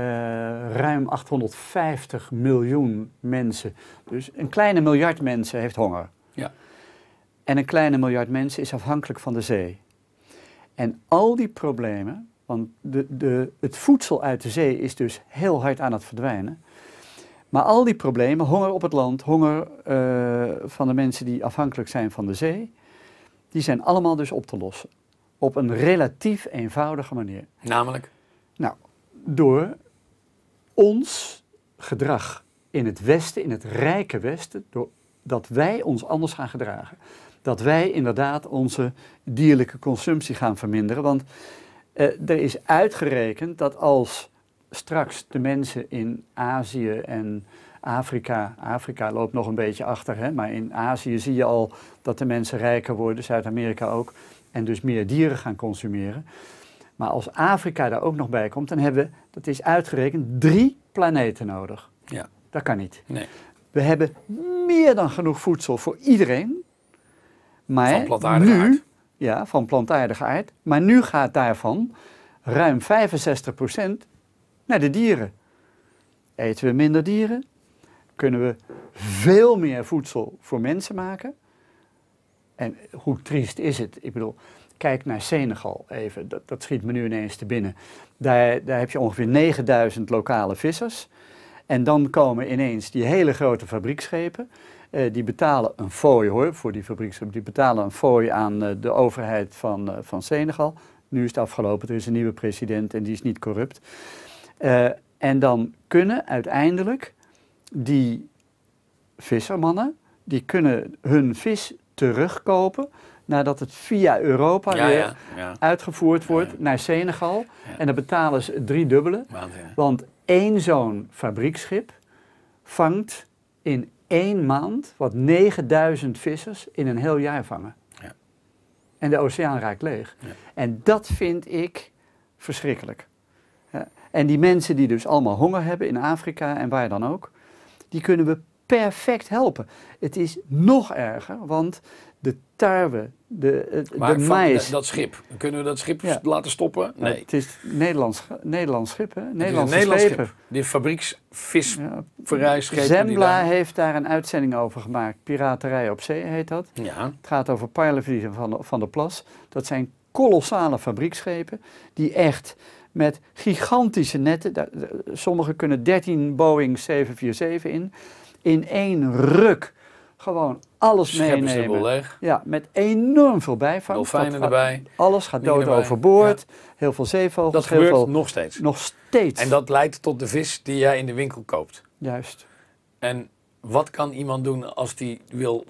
ruim 850 miljoen mensen. Dus een kleine miljard mensen heeft honger. Ja. En een kleine miljard mensen is afhankelijk van de zee. En al die problemen, want de, de, het voedsel uit de zee is dus heel hard aan het verdwijnen. Maar al die problemen, honger op het land, honger eh, van de mensen die afhankelijk zijn van de zee, die zijn allemaal dus op te lossen. Op een relatief eenvoudige manier. Namelijk? Nou, door ons gedrag in het Westen, in het rijke Westen, door dat wij ons anders gaan gedragen. Dat wij inderdaad onze dierlijke consumptie gaan verminderen. Want eh, er is uitgerekend dat als straks de mensen in Azië en Afrika, Afrika loopt nog een beetje achter, hè, maar in Azië zie je al dat de mensen rijker worden, Zuid-Amerika ook, en dus meer dieren gaan consumeren. Maar als Afrika daar ook nog bij komt, dan hebben we, dat is uitgerekend, drie planeten nodig. Ja. Dat kan niet. Nee. We hebben meer dan genoeg voedsel voor iedereen. Maar van plantaardige aard. Ja, van plantaardige aard. Maar nu gaat daarvan ruim 65% naar de dieren. Eten we minder dieren? Kunnen we veel meer voedsel voor mensen maken? En hoe triest is het? Ik bedoel, kijk naar Senegal even, dat, dat schiet me nu ineens te binnen. Daar, daar heb je ongeveer 9000 lokale vissers. En dan komen ineens die hele grote fabrieksschepen. Eh, die betalen een fooi hoor, voor die fabrieksschepen. Die betalen een fooi aan eh, de overheid van, uh, van Senegal. Nu is het afgelopen, er is een nieuwe president en die is niet corrupt. en dan kunnen uiteindelijk die vissermannen, die kunnen hun vis terugkopen nadat het via Europa weer uitgevoerd wordt naar Senegal. En dan betalen ze drie dubbele. Want één zo'n fabrieksschip vangt in één maand wat 9000 vissers in een heel jaar vangen. En de oceaan raakt leeg. En dat vind ik verschrikkelijk. En die mensen die dus allemaal honger hebben in Afrika en waar dan ook, die kunnen we perfect helpen. Het is nog erger, want de tarwe, de, eh, de mais... dat schip, kunnen we dat schip laten stoppen? Nee. het is Nederlands, Nederlands schip, hè? Nederlands schip. De fabrieksvisserijschip. Zembla heeft daar een uitzending over gemaakt. Piraterij op zee heet dat. Ja. Het gaat over Parlevisie van, de, van de Plas. Dat zijn kolossale fabrieksschepen die echt met gigantische netten... Sommigen kunnen 13 Boeing 747 in in één ruk gewoon alles Scheppers meenemen. leeg. Ja, met enorm veel bijvangst. Dolfijnen erbij. Alles gaat dood overboord. Heel veel zeevogels. Dat gebeurt nog steeds. Nog steeds. En dat leidt tot de vis die jij in de winkel koopt. Juist. En wat kan iemand doen als die wil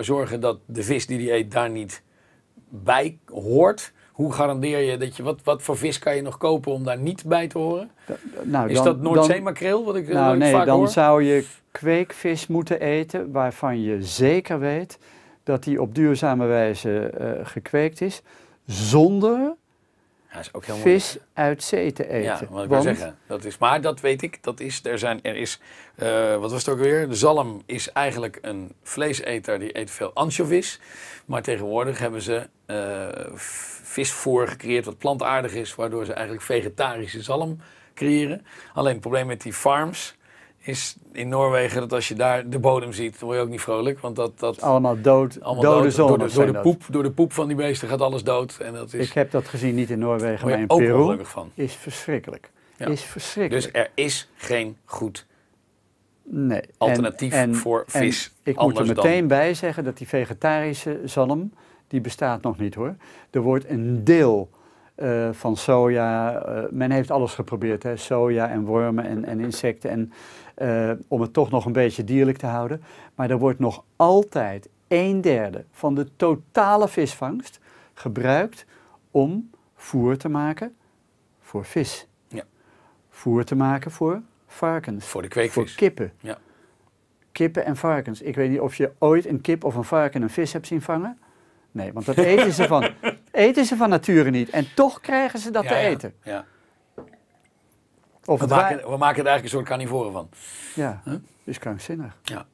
zorgen dat de vis die hij eet daar niet bij hoort? Hoe garandeer je dat je, wat, wat voor vis kan je nog kopen om daar niet bij te horen? Nou, is dat Noordzeemakreel, wat ik, eh, nou, nee, dan zou je kweekvis moeten eten waarvan je zeker weet dat die op duurzame wijze uh, gekweekt is, zonder vis uit zee te eten. Ja, wat ik wil zeggen. Dat is, maar dat weet ik. Dat is, er, zijn, er is, eh, wat was het ook weer? De zalm is eigenlijk een vleeseter die eet veel anchovies. Maar tegenwoordig hebben ze eh, vis visvoer gecreëerd wat plantaardig is. Waardoor ze eigenlijk vegetarische zalm creëren. Alleen het probleem met die farms is in Noorwegen dat als je daar de bodem ziet, word je ook niet vrolijk. Want dat, dat allemaal dood, allemaal dode dood. Door, de, door, de poep, door de poep van die beesten gaat alles dood. En dat is, Ik heb dat gezien niet in Noorwegen, maar in ook Peru. Van. Is verschrikkelijk. Is verschrikkelijk. Dus er is geen goed nee. alternatief voor vis. ik moet er meteen bij zeggen dat die vegetarische zalm, die bestaat nog niet hoor. Er wordt een deel eh, van soja. Eh, men heeft alles geprobeerd, hè? soja en wormen en, en insecten. En eh, om het toch nog een beetje dierlijk te houden. Maar er wordt nog altijd een derde van de totale visvangst gebruikt om voer te maken voor vis. Ja. Voer te maken voor varkens. Voor de kweekvis. Voor kippen. Ja. Kippen en varkens. Ik weet niet of je ooit een kip of een varken een vis hebt zien vangen. Nee, want dat eten ze van, eten ze van nature niet. En toch krijgen ze dat te eten. ja we, maken, er eigenlijk een soort carnivoren van. Ja, is krankzinnig. Ja.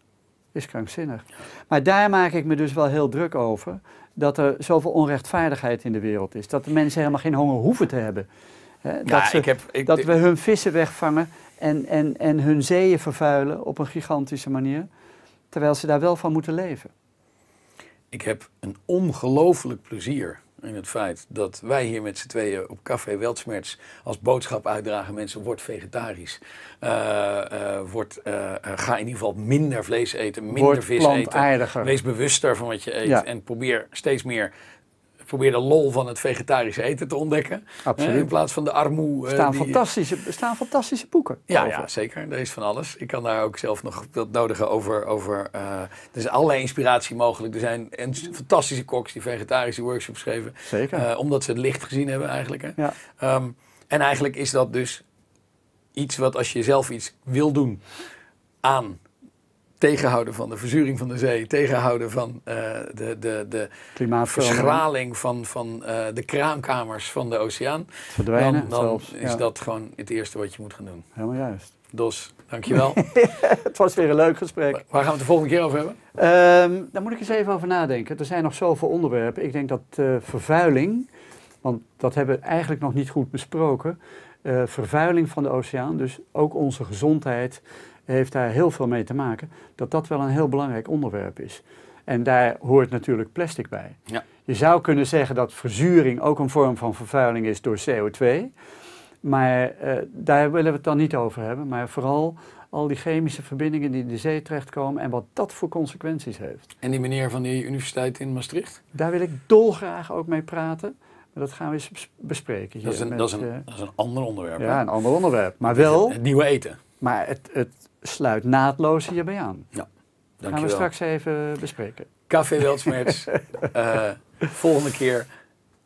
Is krankzinnig. Maar daar maak ik me dus wel heel druk over. Dat er zoveel onrechtvaardigheid in de wereld is. Dat de mensen helemaal geen honger hoeven te hebben. dat, ze, dat, we hun vissen wegvangen en, en, en hun zeeën vervuilen op een gigantische manier. Terwijl ze daar wel van moeten leven. Ik heb een ongelooflijk plezier in het feit dat wij hier met z'n tweeën op Café Weltsmerts als boodschap uitdragen: mensen, word vegetarisch. Uh, ga in ieder geval minder vlees eten, minder vis eten. Wees bewuster van wat je eet en probeer steeds meer probeer de lol van het vegetarische eten te ontdekken. Absoluut. in plaats van de armoe. Er eh, staan, fantastische, staan fantastische boeken. Ja, ja, zeker. Er is van alles. Ik kan daar ook zelf nog wat nodigen over. over eh, er is allerlei inspiratie mogelijk. Er zijn fantastische koks die vegetarische workshops geven. Zeker. Eh, omdat ze het licht gezien hebben eigenlijk. Hè. Ja. Ehm, en eigenlijk is dat dus iets wat als je zelf iets wil doen aan tegenhouden van de verzuring van de zee, tegenhouden van eh, de, de, de verschraling van, van eh, de kraamkamers van de oceaan. Verdwijnen dan, is dat gewoon het eerste wat je moet gaan doen. Helemaal juist. Dos, dankjewel. het was weer een leuk gesprek. Waar gaan we het de volgende keer over hebben? Um, daar moet ik eens even over nadenken. Er zijn nog zoveel onderwerpen. Ik denk dat eh, vervuiling, want dat hebben we eigenlijk nog niet goed besproken. vervuiling van de oceaan, dus ook onze gezondheid, heeft daar heel veel mee te maken, dat dat wel een heel belangrijk onderwerp is. En daar hoort natuurlijk plastic bij. Ja. Je zou kunnen zeggen dat verzuring ook een vorm van vervuiling is door CO2. Maar eh, daar willen we het dan niet over hebben. Maar vooral al die chemische verbindingen die in de zee terechtkomen en wat dat voor consequenties heeft. En die meneer van die universiteit in Maastricht? Daar wil ik dolgraag ook mee praten. maar Dat gaan we eens bespreken. Hier dat, is een, dat, is een, dat, is een, ander onderwerp. Ja, een ander onderwerp. Maar wel. Het, nieuwe eten. Maar het, het sluit naadloos hierbij aan. Ja, Dat gaan we straks even bespreken. Café Weltsmerts, eh, volgende keer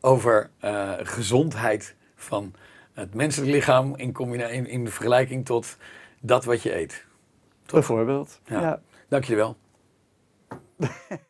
over eh, gezondheid van het menselijk lichaam in, in, in vergelijking tot dat wat je eet. Tot? Bijvoorbeeld. Ja. Dank jullie wel.